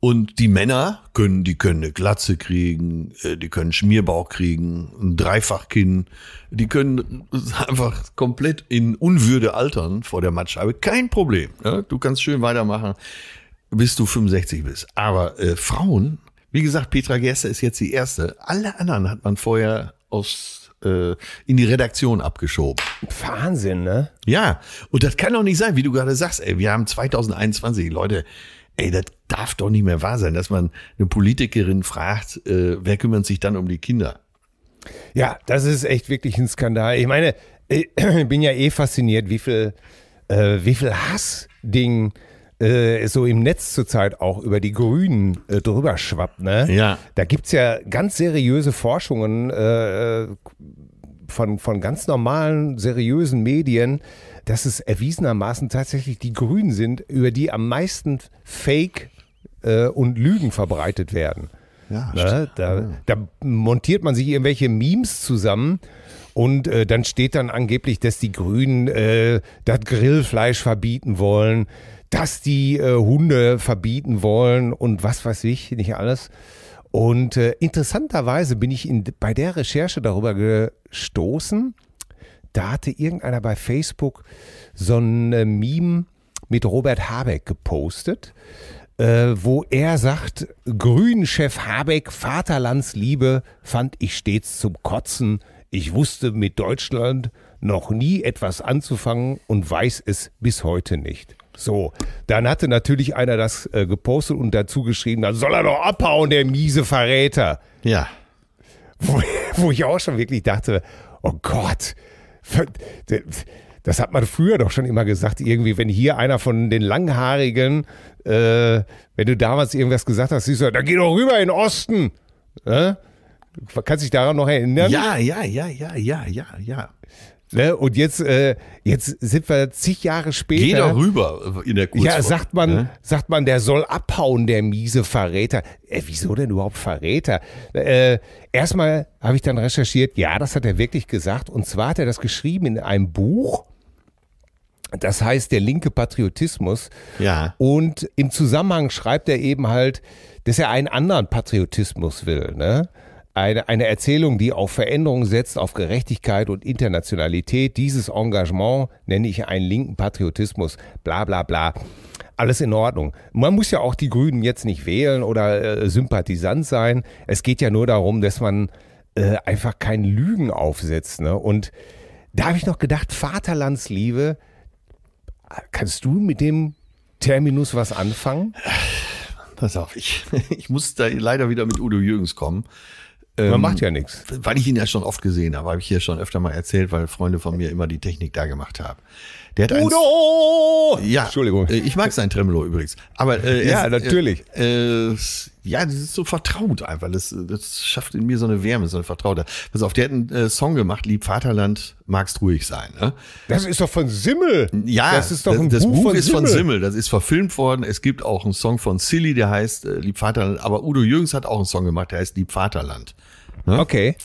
Und die Männer können, die können eine Glatze kriegen, äh, die können Schmierbauch kriegen, ein Dreifachkinn, die können einfach komplett in Unwürde altern vor der Matscheibe. Kein Problem. Ja? Ne? Du kannst schön weitermachen, bis du 65 bist. Aber äh, Frauen, wie gesagt, Petra Gerster ist jetzt die erste. Alle anderen hat man vorher aufs äh, in die Redaktion abgeschoben. Wahnsinn, ne? Ja, und das kann doch nicht sein, wie du gerade sagst. Ey, wir haben 2021, Leute. Ey, das darf doch nicht mehr wahr sein, dass man eine Politikerin fragt, äh, wer kümmert sich dann um die Kinder? Ja, das ist echt wirklich ein Skandal. Ich meine, ich bin ja eh fasziniert, wie viel, äh, wie viel Hass-Ding äh, so im Netz zurzeit auch über die Grünen äh, drüber schwappt, ne? Ja. Da gibt es ja ganz seriöse Forschungen äh, von, von ganz normalen, seriösen Medien, dass es erwiesenermaßen tatsächlich die Grünen sind, über die am meisten Fake äh, und Lügen verbreitet werden. Ja, ne? da, da montiert man sich irgendwelche Memes zusammen. Und äh, dann steht dann angeblich, dass die Grünen äh, das Grillfleisch verbieten wollen, dass die äh, Hunde verbieten wollen und was weiß ich, nicht alles. Und äh, interessanterweise bin ich in, bei der Recherche darüber gestoßen, da hatte irgendeiner bei Facebook so ein äh, Meme mit Robert Habeck gepostet, äh, wo er sagt, Grünchef Habeck, Vaterlandsliebe fand ich stets zum Kotzen. Ich wusste mit Deutschland noch nie etwas anzufangen und weiß es bis heute nicht. So, dann hatte natürlich einer das äh, gepostet und dazu geschrieben, dann soll er doch abhauen, der miese Verräter. Ja. Wo, wo ich auch schon wirklich dachte, oh Gott, das hat man früher doch schon immer gesagt, irgendwie, wenn hier einer von den Langhaarigen, äh, wenn du damals irgendwas gesagt hast, siehst du, dann geh doch rüber in den Osten. Äh? Kannst dich daran noch erinnern? Ja, ja, ja, ja, ja, ja, ja. Ne? Und jetzt, äh, jetzt sind wir zig Jahre später. Geh doch rüber in der Kurzform. Ja, sagt man, ne? sagt man, der soll abhauen, der miese Verräter. Äh, wieso denn überhaupt Verräter? Äh, erstmal habe ich dann recherchiert, ja, das hat er wirklich gesagt. Und zwar hat er das geschrieben in einem Buch. Das heißt, der linke Patriotismus. Ja. Und im Zusammenhang schreibt er eben halt, dass er einen anderen Patriotismus will. Ne? Eine, eine Erzählung, die auf Veränderung setzt, auf Gerechtigkeit und Internationalität. Dieses Engagement nenne ich einen linken Patriotismus. Bla bla bla. Alles in Ordnung. Man muss ja auch die Grünen jetzt nicht wählen oder äh, Sympathisant sein. Es geht ja nur darum, dass man äh, einfach kein Lügen aufsetzt. Ne? Und da habe ich noch gedacht, Vaterlandsliebe, kannst du mit dem Terminus was anfangen? Pass auf, ich, ich muss da leider wieder mit Udo Jürgens kommen. Man ähm, macht ja nichts. Weil ich ihn ja schon oft gesehen habe, habe ich hier schon öfter mal erzählt, weil Freunde von mir immer die Technik da gemacht haben. Der hat Udo! Eins, ja, Entschuldigung. Äh, ich mag sein Tremolo übrigens. Aber äh, ja, es, natürlich. Äh, äh, ja, das ist so vertraut einfach. Das, das schafft in mir so eine Wärme, so eine Vertrautheit. Pass auf, der hat einen äh, Song gemacht, Lieb Vaterland, magst ruhig sein. Ne? Das ist doch von Simmel. Ja, das ist doch ein das, Buch, das Buch von ist Simmel. von Simmel. Das ist verfilmt worden. Es gibt auch einen Song von Silly, der heißt äh, Lieb Vaterland. Aber Udo Jürgens hat auch einen Song gemacht, der heißt Lieb Vaterland. Ne? Okay.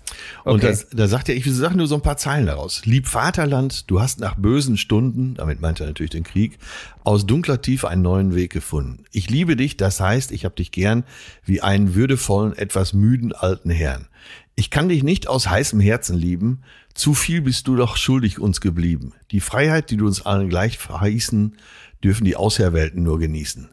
okay. Und das, da sagt er, ich sag nur so ein paar Zeilen daraus. Lieb Vaterland, du hast nach bösen Stunden, damit meint er natürlich den Krieg, aus dunkler Tiefe einen neuen Weg gefunden. Ich liebe dich, das heißt, ich habe dich gern wie einen würdevollen, etwas müden alten Herrn. Ich kann dich nicht aus heißem Herzen lieben, zu viel bist du doch schuldig uns geblieben. Die Freiheit, die du uns allen gleich verheißen, dürfen die Ausherwelten nur genießen.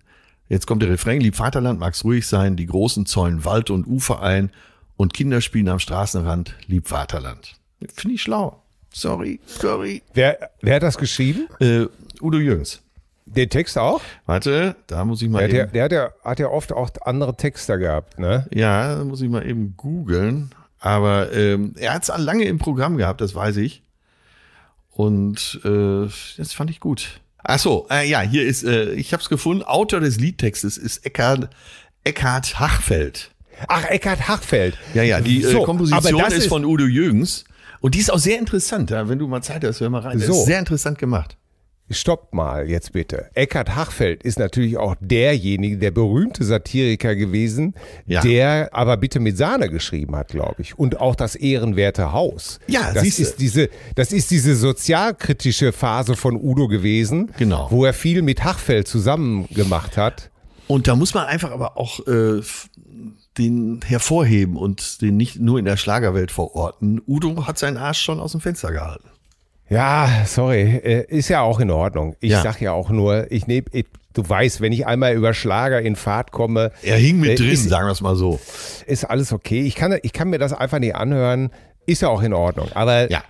Jetzt kommt der Refrain, lieb Vaterland, mag's ruhig sein, die großen zäunen Wald und Ufer ein, und Kinder spielen am Straßenrand Lieb Vaterland. Finde ich schlau. Sorry, sorry. Wer, wer hat das geschrieben? Äh, Udo Jürgens. Den Text auch? Warte, da muss ich mal der, eben. Der, der, der hat ja oft auch andere Texte gehabt, ne? Ja, da muss ich mal eben googeln. Aber ähm, er hat es lange im Programm gehabt, das weiß ich. Und äh, das fand ich gut. Ach so, äh, ja, hier ist, äh, ich habe es gefunden, Autor des Liedtextes ist Eckhard, Eckhard Hachfeld. Ach, Eckhard Hachfeld. Ja, ja, die äh, so, Komposition ist, ist, von Udo Jürgens. Und die ist auch sehr interessant. Ja? Wenn du mal Zeit hast, hör mal rein. So. sehr interessant gemacht. Stoppt mal jetzt bitte. Eckhard Hachfeld ist natürlich auch derjenige, der berühmte Satiriker gewesen, ja. der aber bitte mit Sahne geschrieben hat, glaube ich. Und auch das ehrenwerte Haus. Ja, das siehste. ist diese, das ist diese sozialkritische Phase von Udo gewesen, genau. wo er viel mit Hachfeld zusammen gemacht hat. Und da muss man einfach aber auch äh, den hervorheben und den nicht nur in der Schlagerwelt verorten. Udo hat seinen Arsch schon aus dem Fenster gehalten. Ja, sorry, äh, ist ja auch in Ordnung. Ich ja. sag ja auch nur, ich nehme, du weißt, wenn ich einmal über Schlager in Fahrt komme. Er hing mit äh, drin, ist, sagen wir es mal so. Ist alles okay. Ich kann, ich kann mir das einfach nicht anhören. Ist ja auch in Ordnung. Aber ja.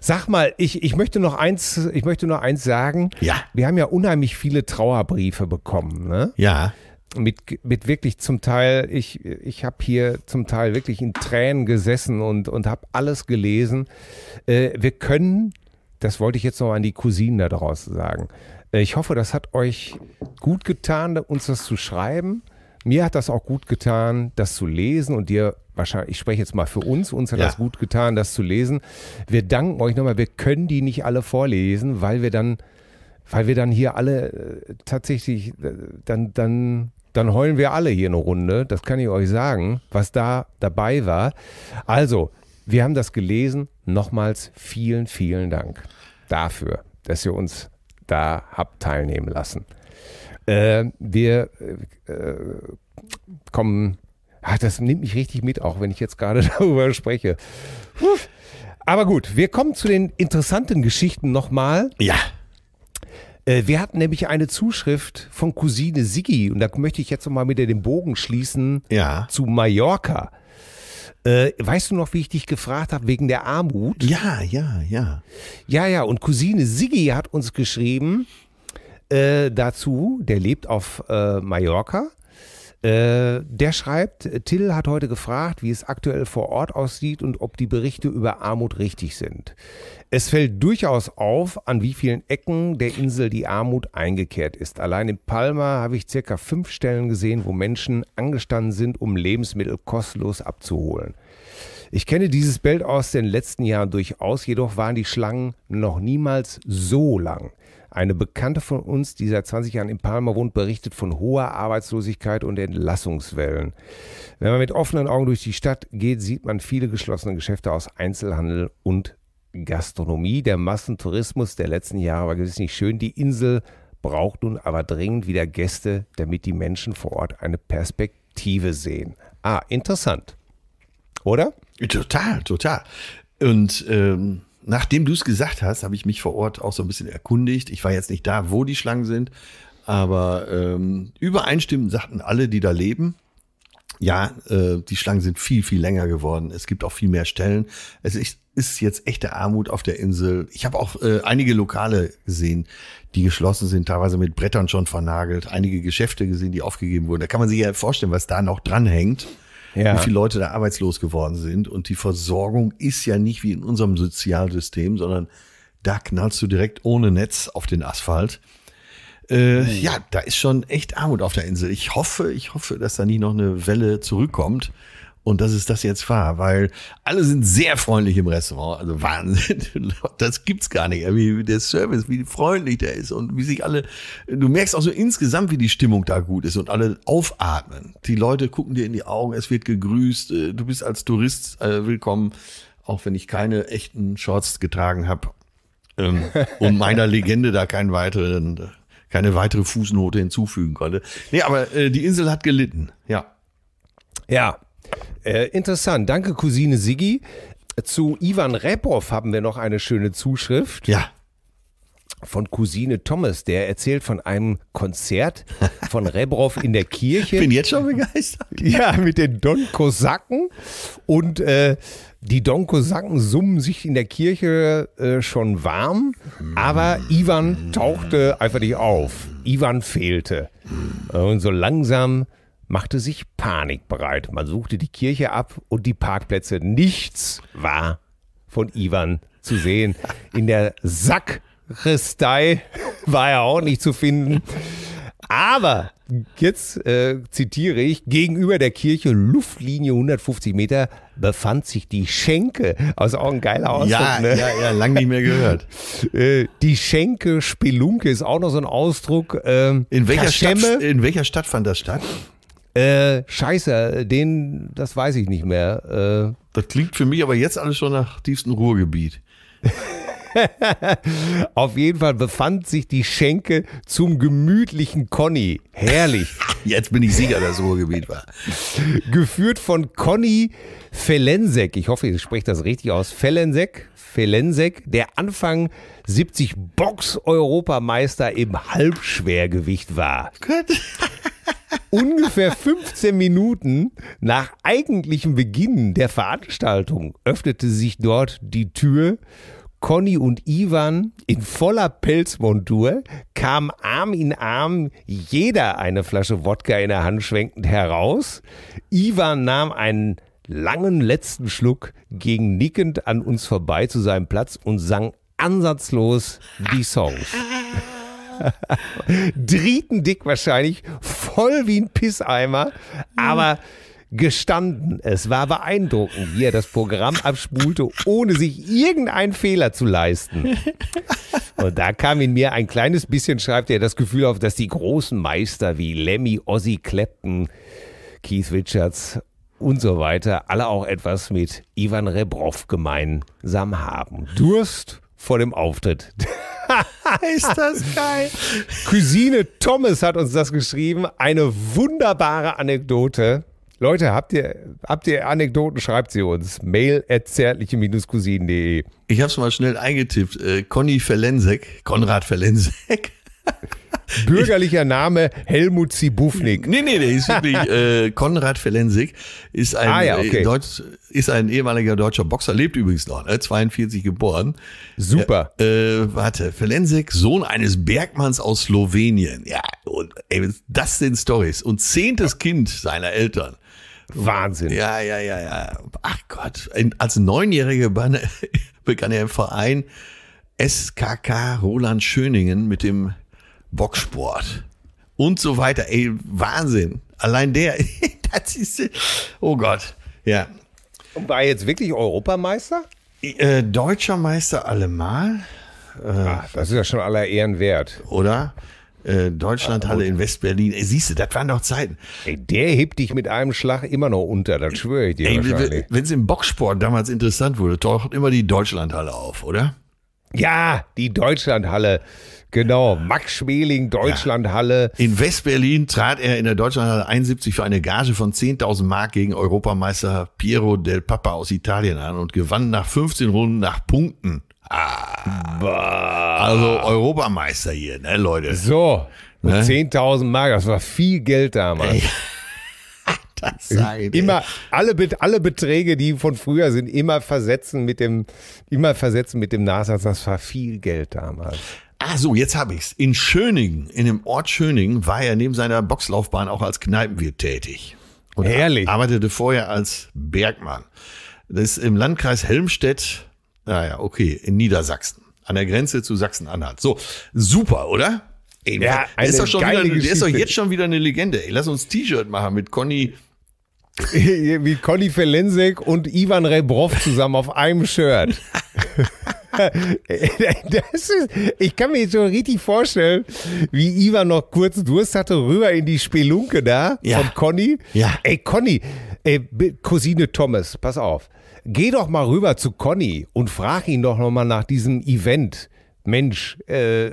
sag mal, ich, ich möchte noch eins, ich möchte nur eins sagen. Ja. Wir haben ja unheimlich viele Trauerbriefe bekommen, ne? Ja mit, mit wirklich zum Teil, ich, ich habe hier zum Teil wirklich in Tränen gesessen und, und habe alles gelesen. Äh, wir können, das wollte ich jetzt noch an die Cousinen da draußen sagen, äh, ich hoffe, das hat euch gut getan, uns das zu schreiben. Mir hat das auch gut getan, das zu lesen und dir wahrscheinlich, ich spreche jetzt mal für uns, uns hat ja. das gut getan, das zu lesen. Wir danken euch nochmal, wir können die nicht alle vorlesen, weil wir dann, weil wir dann hier alle äh, tatsächlich äh, dann, dann dann heulen wir alle hier eine Runde. Das kann ich euch sagen, was da dabei war. Also, wir haben das gelesen. Nochmals vielen, vielen Dank dafür, dass ihr uns da habt teilnehmen lassen. Äh, wir äh, äh kommen. Ach, das nimmt mich richtig mit, auch wenn ich jetzt gerade darüber spreche. Aber gut, wir kommen zu den interessanten Geschichten nochmal. Ja. Äh, wir hatten nämlich eine Zuschrift von Cousine Siggi und da möchte ich jetzt nochmal mit dir den Bogen schließen ja. zu Mallorca. Äh, weißt du noch, wie ich dich gefragt habe wegen der Armut? Ja, ja, ja. Ja, ja, und Cousine Siggi hat uns geschrieben äh, dazu, der lebt auf äh, Mallorca äh, der schreibt, Till hat heute gefragt, wie es aktuell vor Ort aussieht und ob die Berichte über Armut richtig sind. Es fällt durchaus auf, an wie vielen Ecken der Insel die Armut eingekehrt ist. Allein in Palma habe ich circa fünf Stellen gesehen, wo Menschen angestanden sind, um Lebensmittel kostenlos abzuholen. Ich kenne dieses Bild aus den letzten Jahren durchaus, jedoch waren die Schlangen noch niemals so lang. Eine Bekannte von uns, die seit 20 Jahren in Palma wohnt, berichtet von hoher Arbeitslosigkeit und Entlassungswellen. Wenn man mit offenen Augen durch die Stadt geht, sieht man viele geschlossene Geschäfte aus Einzelhandel und Gastronomie. Der Massentourismus der letzten Jahre war gewiss nicht schön. Die Insel braucht nun aber dringend wieder Gäste, damit die Menschen vor Ort eine Perspektive sehen. Ah, interessant. Oder? Total, total. Und ähm, nachdem du es gesagt hast, habe ich mich vor Ort auch so ein bisschen erkundigt. Ich war jetzt nicht da, wo die Schlangen sind, aber ähm, übereinstimmend sagten alle, die da leben, ja, äh, die Schlangen sind viel, viel länger geworden. Es gibt auch viel mehr Stellen. Es ist, ist jetzt echte Armut auf der Insel. Ich habe auch äh, einige Lokale gesehen, die geschlossen sind, teilweise mit Brettern schon vernagelt, einige Geschäfte gesehen, die aufgegeben wurden. Da kann man sich ja vorstellen, was da noch dranhängt ja. wie viele Leute da arbeitslos geworden sind. Und die Versorgung ist ja nicht wie in unserem Sozialsystem, sondern da knallst du direkt ohne Netz auf den Asphalt. Äh, mhm. Ja, da ist schon echt Armut auf der Insel. Ich hoffe, ich hoffe, dass da nie noch eine Welle zurückkommt und dass es das jetzt war, weil alle sind sehr freundlich im Restaurant, also Wahnsinn, das gibt's gar nicht. Wie der Service, wie freundlich der ist und wie sich alle, du merkst auch so insgesamt, wie die Stimmung da gut ist und alle aufatmen. Die Leute gucken dir in die Augen, es wird gegrüßt, äh, du bist als Tourist äh, willkommen, auch wenn ich keine echten Shorts getragen habe ähm, und meiner Legende da keinen weiteren keine weitere Fußnote hinzufügen konnte. Nee, aber äh, die Insel hat gelitten, ja. Ja, äh, interessant. Danke, Cousine Siggi. Zu Ivan Repov haben wir noch eine schöne Zuschrift. Ja. Von Cousine Thomas, der erzählt von einem Konzert von Rebrov in der Kirche. Ich Bin jetzt schon begeistert. Ja, mit den Donkosaken. Und äh, die Donkosaken summen sich in der Kirche äh, schon warm, aber Ivan tauchte einfach nicht auf. Ivan fehlte. Und so langsam machte sich Panik bereit. Man suchte die Kirche ab und die Parkplätze. Nichts war von Ivan zu sehen. In der Sackristei war er auch nicht zu finden. Aber jetzt äh, zitiere ich, gegenüber der Kirche Luftlinie 150 Meter befand sich die Schenke. Also auch ein geiler Ausdruck. Ja, ne? ja, ja, lang nicht mehr gehört. Äh, die Schenke Spelunke ist auch noch so ein Ausdruck. Ähm, in, welcher Kaschemme. Stadt, in welcher Stadt fand das statt? Äh, scheiße, den, das weiß ich nicht mehr. Äh, das klingt für mich aber jetzt alles schon nach tiefstem Ruhrgebiet. Auf jeden Fall befand sich die Schenke zum gemütlichen Conny. Herrlich. Jetzt bin ich sicher, dass Ruhrgebiet war. Geführt von Conny Felensek. Ich hoffe, ich spreche das richtig aus. Felensek. Felensek, der Anfang 70 Box-Europameister im Halbschwergewicht war. Gut. Ungefähr 15 Minuten nach eigentlichem Beginn der Veranstaltung öffnete sich dort die Tür. Conny und Ivan in voller Pelzmontur kamen Arm in Arm, jeder eine Flasche Wodka in der Hand schwenkend heraus. Ivan nahm einen langen letzten Schluck, ging nickend an uns vorbei zu seinem Platz und sang ansatzlos die Songs. Drietendick wahrscheinlich, voll wie ein Pisseimer, aber gestanden. Es war beeindruckend, wie er das Programm abspulte, ohne sich irgendeinen Fehler zu leisten. Und da kam in mir ein kleines bisschen, schreibt er, das Gefühl auf, dass die großen Meister wie Lemmy, Ozzy Clapton, Keith Richards und so weiter alle auch etwas mit Ivan Rebrov gemeinsam haben. Durst vor dem Auftritt. ist das geil. Cousine Thomas hat uns das geschrieben. Eine wunderbare Anekdote. Leute, habt ihr, habt ihr Anekdoten, schreibt sie uns. Mail at zärtliche-cousinen.de. Ich habe es mal schnell eingetippt. Äh, Conny Verlensek, Konrad Verlensek. Bürgerlicher Name Helmut Zibufnik. Nee, nee, der ist wirklich äh, Konrad Felensik, ist ein, ah, ja, äh, okay. Deutsch, ist ein ehemaliger deutscher Boxer, lebt übrigens noch, ne? 42 geboren. Super. Äh, äh, warte, Felensik, Sohn eines Bergmanns aus Slowenien. Ja, und ey, das sind Stories. Und zehntes ja. Kind seiner Eltern. Wahnsinn. Ja, ja, ja, ja. Ach Gott, als Neunjähriger begann er im Verein SKK Roland Schöningen mit dem Boxsport und so weiter. Ey, Wahnsinn. Allein der, das ist, oh Gott, ja. Und war jetzt wirklich Europameister? Äh, Deutscher Meister allemal. Äh, Ach, das ist ja schon aller Ehren wert. Oder? Äh, Deutschlandhalle ah, in Westberlin. Siehst du, das waren doch Zeiten. Ey, der hebt dich mit einem Schlag immer noch unter, das schwöre ich dir Wenn es im Boxsport damals interessant wurde, taucht immer die Deutschlandhalle auf, oder? Ja, die Deutschlandhalle. Genau, Max Schmeling, Deutschlandhalle. Ja. In West-Berlin trat er in der Deutschlandhalle 71 für eine Gage von 10.000 Mark gegen Europameister Piero del Papa aus Italien an und gewann nach 15 Runden nach Punkten. Ah, bah. also Europameister hier, ne, Leute? So, ne? 10.000 Mark, das war viel Geld damals. Ey. Sein, äh, immer alle, alle Beträge, die von früher sind, immer versetzen mit dem, immer versetzen mit dem Nachsatz, das war viel Geld damals. Ah so, jetzt habe ich's. In Schöningen, in dem Ort Schöningen, war er neben seiner Boxlaufbahn auch als Kneipenwirt tätig. Und Herrlich. arbeitete vorher als Bergmann. Das ist im Landkreis Helmstedt, naja, ah okay, in Niedersachsen, an der Grenze zu Sachsen-Anhalt. So, super, oder? Ey, ja, der, ist doch schon wieder, der ist doch jetzt schon wieder eine Legende. Ey, lass uns T-Shirt machen mit Conny wie Conny Felensek und Ivan Rebrov zusammen auf einem Shirt. das ist, ich kann mir jetzt schon richtig vorstellen, wie Ivan noch kurz Durst hatte, rüber in die Spelunke da ja. von Conny. Ja. Ey, Conny, ey, Cousine Thomas, pass auf. Geh doch mal rüber zu Conny und frag ihn doch nochmal nach diesem Event. Mensch, äh,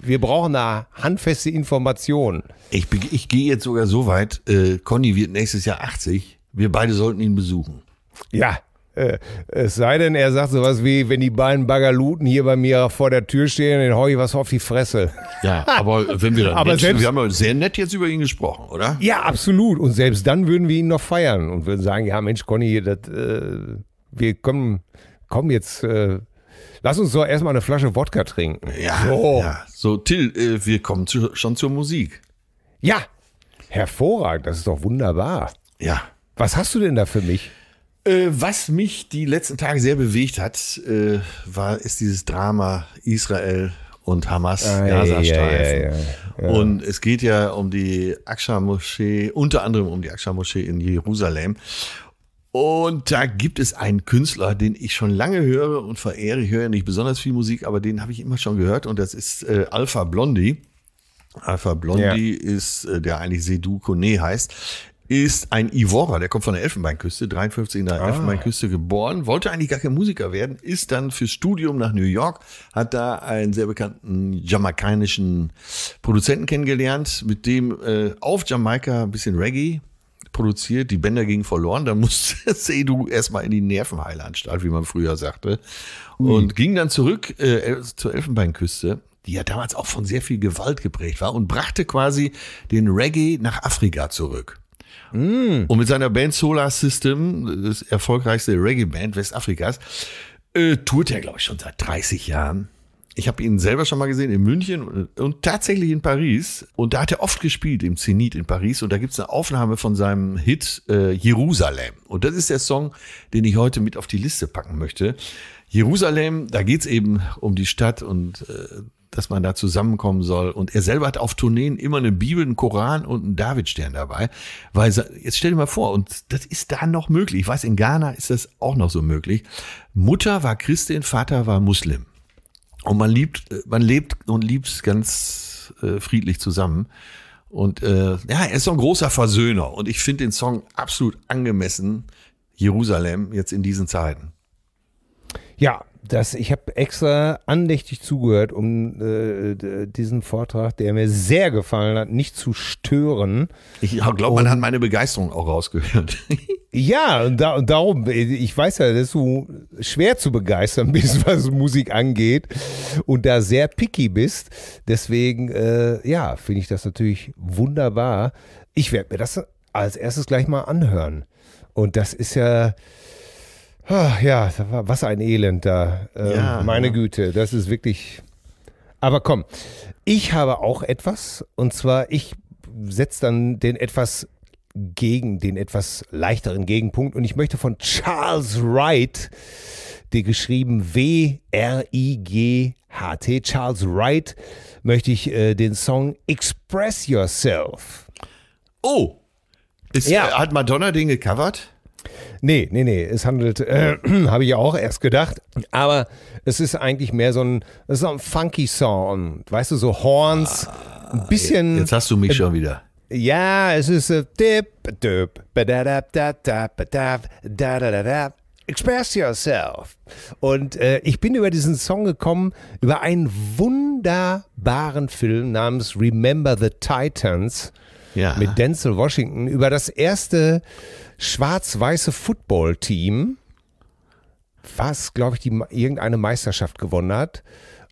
wir brauchen da handfeste Informationen. Ich, ich gehe jetzt sogar so weit, äh, Conny wird nächstes Jahr 80. Wir beide sollten ihn besuchen. Ja, äh, es sei denn, er sagt sowas wie, wenn die beiden Baggerluten hier bei mir vor der Tür stehen, dann hau ich was auf die Fresse. Ja, aber wenn wir dann aber nett, selbst, wir haben ja sehr nett jetzt über ihn gesprochen, oder? Ja, absolut. Und selbst dann würden wir ihn noch feiern und würden sagen, ja Mensch, Conny, das, äh, wir kommen, kommen jetzt, äh, lass uns doch erstmal eine Flasche Wodka trinken. Ja, so, ja. so Till, äh, wir kommen zu, schon zur Musik. Ja, hervorragend, das ist doch wunderbar. Ja. Was hast du denn da für mich? Äh, was mich die letzten Tage sehr bewegt hat, äh, war, ist dieses Drama Israel und Hamas ah, Gazastreifen. Ja, ja, ja, und es geht ja um die Aksha moschee unter anderem um die Aksha moschee in Jerusalem. Und da gibt es einen Künstler, den ich schon lange höre und verehre. Ich höre nicht besonders viel Musik, aber den habe ich immer schon gehört. Und das ist äh, Alpha Blondie. Alpha Blondie ist, äh, der eigentlich Sedou Kone heißt, ist ein Ivora, der kommt von der Elfenbeinküste, 53 in der ah. Elfenbeinküste geboren, wollte eigentlich gar kein Musiker werden, ist dann fürs Studium nach New York, hat da einen sehr bekannten jamaikanischen Produzenten kennengelernt, mit dem äh, auf Jamaika ein bisschen Reggae produziert, die Bänder gingen verloren, da musste Sedu erstmal in die Nervenheilanstalt, wie man früher sagte, mhm. und ging dann zurück äh, zur Elfenbeinküste die ja damals auch von sehr viel Gewalt geprägt war und brachte quasi den Reggae nach Afrika zurück. Mm. Und mit seiner Band Solar System, das erfolgreichste Reggae-Band Westafrikas, äh, tourt er, glaube ich, schon seit 30 Jahren. Ich habe ihn selber schon mal gesehen in München und tatsächlich in Paris. Und da hat er oft gespielt im Zenit in Paris. Und da gibt es eine Aufnahme von seinem Hit äh, Jerusalem. Und das ist der Song, den ich heute mit auf die Liste packen möchte. Jerusalem, da geht es eben um die Stadt und äh, dass man da zusammenkommen soll. Und er selber hat auf Tourneen immer eine Bibel, einen Koran und einen Davidstern dabei. Weil, jetzt stell dir mal vor, und das ist da noch möglich. Ich weiß, in Ghana ist das auch noch so möglich. Mutter war Christin, Vater war Muslim. Und man liebt, äh, man lebt und liebt ganz äh, friedlich zusammen. Und äh, ja, er ist so ein großer Versöhner. Und ich finde den Song absolut angemessen. Jerusalem jetzt in diesen Zeiten. Ja, das, ich habe extra andächtig zugehört, um äh, diesen Vortrag, der mir sehr gefallen hat, nicht zu stören. Ich glaube, man hat meine Begeisterung auch rausgehört. ja, da, darum, ich weiß ja, dass du schwer zu begeistern bist, was Musik angeht und da sehr picky bist. Deswegen, äh, ja, finde ich das natürlich wunderbar. Ich werde mir das als erstes gleich mal anhören. Und das ist ja Ah, ja, was ein Elend da. Ähm, ja, meine ja. Güte, das ist wirklich. Aber komm, ich habe auch etwas und zwar ich setze dann den etwas gegen den etwas leichteren Gegenpunkt und ich möchte von Charles Wright, die geschrieben W R I G H T Charles Wright, möchte ich äh, den Song Express Yourself. Oh, ist, ja. Äh, hat Madonna den gecovert? Nee, nee, nee. Es handelt, äh, habe ich ja auch erst gedacht. Aber es ist eigentlich mehr so ein, es ist ein funky Song. Weißt du, so Horns, ein ah, bisschen. Jetzt hast du mich äh, schon wieder. Ja, es ist Express Yourself. Und äh, ich bin über diesen Song gekommen, über einen wunderbaren Film namens Remember the Titans ja. mit Denzel Washington, über das erste schwarz-weiße Football-Team, was, glaube ich, die, irgendeine Meisterschaft gewonnen hat.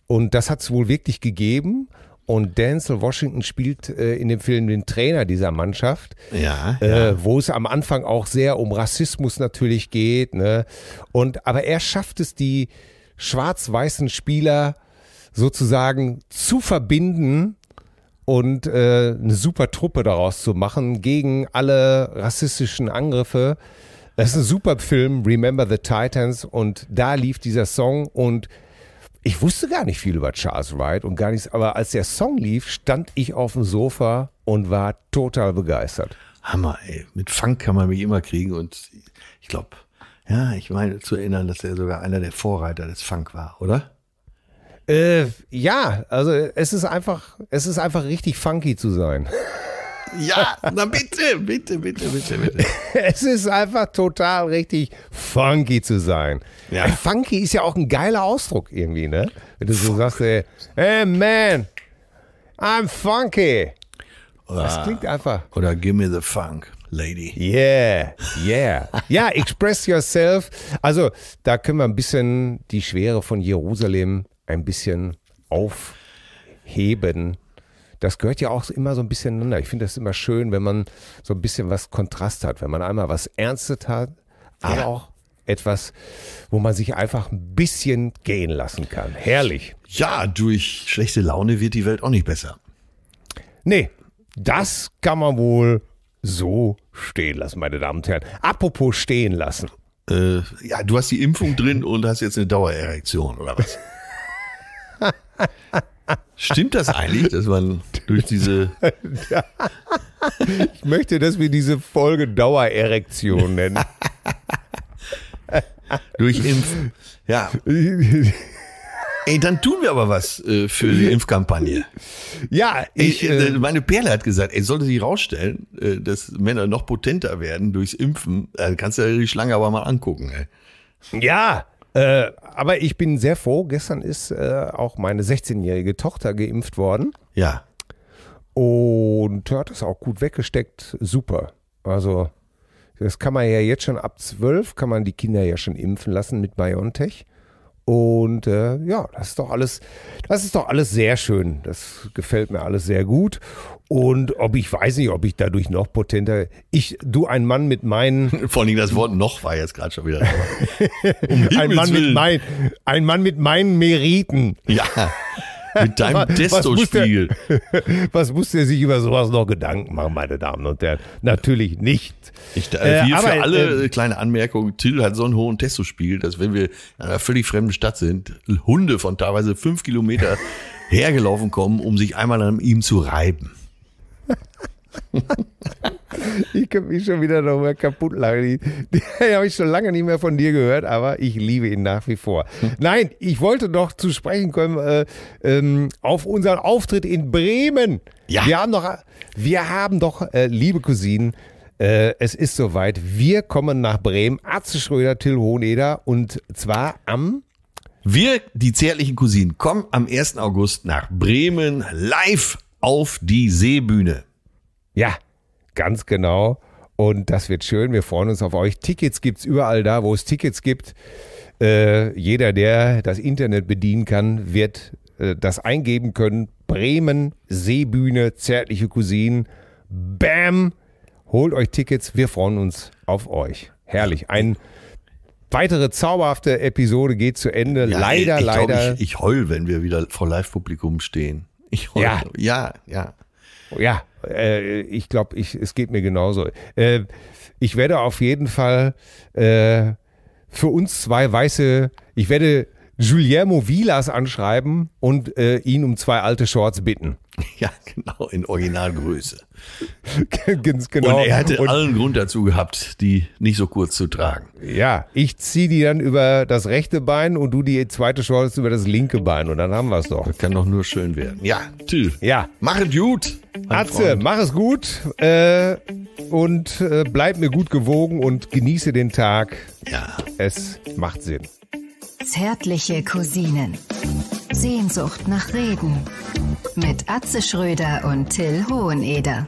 Und das hat es wohl wirklich gegeben. Und Denzel Washington spielt äh, in dem Film den Trainer dieser Mannschaft, ja, äh, ja. wo es am Anfang auch sehr um Rassismus natürlich geht. Ne? Und aber er schafft es, die schwarz-weißen Spieler sozusagen zu verbinden und äh, eine super Truppe daraus zu machen gegen alle rassistischen Angriffe. Das ist ein super Film, Remember the Titans, und da lief dieser Song und ich wusste gar nicht viel über Charles Wright und gar nichts, aber als der Song lief, stand ich auf dem Sofa und war total begeistert. Hammer, ey. Mit Funk kann man mich immer kriegen und ich glaube, ja, ich meine zu erinnern, dass er sogar einer der Vorreiter des Funk war, oder? Äh, ja, also es ist einfach, es ist einfach richtig funky zu sein. Ja, na bitte, bitte, bitte, bitte, bitte. Es ist einfach total richtig funky zu sein. Ja. funky ist ja auch ein geiler Ausdruck irgendwie, ne? Wenn du so sagst, ey, hey man, I'm funky. Oder, das klingt einfach. Oder give me the funk. Lady. Yeah, yeah. ja, express yourself. Also, da können wir ein bisschen die Schwere von Jerusalem ein bisschen aufheben. Das gehört ja auch immer so ein bisschen ineinander. Ich finde das immer schön, wenn man so ein bisschen was Kontrast hat, wenn man einmal was Ernstes hat, aber ja. auch etwas, wo man sich einfach ein bisschen gehen lassen kann. Herrlich. Ja, durch schlechte Laune wird die Welt auch nicht besser. Nee, das kann man wohl so stehen lassen, meine Damen und Herren. Apropos stehen lassen. Äh, ja, du hast die Impfung drin und hast jetzt eine Dauererektion oder was? Stimmt das eigentlich, dass man durch diese. ich möchte, dass wir diese Folge Dauererektion nennen. durch Impfen. Ja. Ey, dann tun wir aber was äh, für die Impfkampagne. Ja, ich, äh, äh, meine Perle hat gesagt, ey, sollte sich rausstellen, äh, dass Männer noch potenter werden durchs Impfen. Äh, kannst du dir die Schlange aber mal angucken. Ey. Ja, äh, aber ich bin sehr froh. Gestern ist äh, auch meine 16-jährige Tochter geimpft worden. Ja. Und hat das auch gut weggesteckt. Super. Also, das kann man ja jetzt schon ab 12, kann man die Kinder ja schon impfen lassen mit BioNTech. Und äh, ja, das ist doch alles, das ist doch alles sehr schön. Das gefällt mir alles sehr gut. Und ob ich weiß nicht, ob ich dadurch noch potenter. Ich, du, ein Mann mit meinen. Vor allem das Wort noch war jetzt gerade schon wieder. um ein, Mann mit mein, ein Mann mit meinen Meriten. Ja. Mit deinem Desto-Spiel. Was muss der sich über sowas noch Gedanken machen, meine Damen und Herren? Natürlich nicht. Ich, äh, äh hier aber, für alle äh, kleine Anmerkungen, Till hat so einen hohen Testospiel, dass wenn wir in einer völlig fremden Stadt sind, Hunde von teilweise fünf Kilometer hergelaufen kommen, um sich einmal an ihm zu reiben. ich könnte mich schon wieder darüber kaputt lachen. Den habe ich schon lange nicht mehr von dir gehört, aber ich liebe ihn nach wie vor. Hm. Nein, ich wollte doch zu sprechen kommen äh, ähm, auf unseren Auftritt in Bremen. Ja. Wir haben doch, wir haben doch äh, liebe Cousinen, äh, es ist soweit. Wir kommen nach Bremen. Arze Schröder, Till Hohneder und zwar am wir, die zärtlichen Cousinen, kommen am 1. August nach Bremen live auf die Seebühne. Ja, ganz genau. Und das wird schön. Wir freuen uns auf euch. Tickets gibt es überall da, wo es Tickets gibt. Äh, jeder, der das Internet bedienen kann, wird äh, das eingeben können. Bremen, Seebühne, zärtliche Cousinen. Bam! Holt euch Tickets. Wir freuen uns auf euch. Herrlich. Ein weitere zauberhafte Episode geht zu Ende. Ja, leider, ich, ich leider. Glaub, ich, ich heul, wenn wir wieder vor Live-Publikum stehen. Ich heul. Ja, ja. ja. ja. Äh, ich glaube, ich, es geht mir genauso. Äh, ich werde auf jeden Fall äh, für uns zwei weiße, ich werde Guillermo Vilas anschreiben und äh, ihn um zwei alte Shorts bitten. Ja, genau, in Originalgröße. genau. Und er hätte Und allen Grund dazu gehabt, die nicht so kurz zu tragen. Ja, ich ziehe die dann über das rechte Bein und du die zweite Chance über das linke Bein und dann haben wir es doch. Das kann doch nur schön werden. Ja, tschüss. Ja. Mach es gut. Atze, Freund. mach es gut äh, und äh, bleib mir gut gewogen und genieße den Tag. Ja. Es macht Sinn. Zärtliche Cousinen. Sehnsucht nach Reden. Mit Atze Schröder und Till Hoheneder.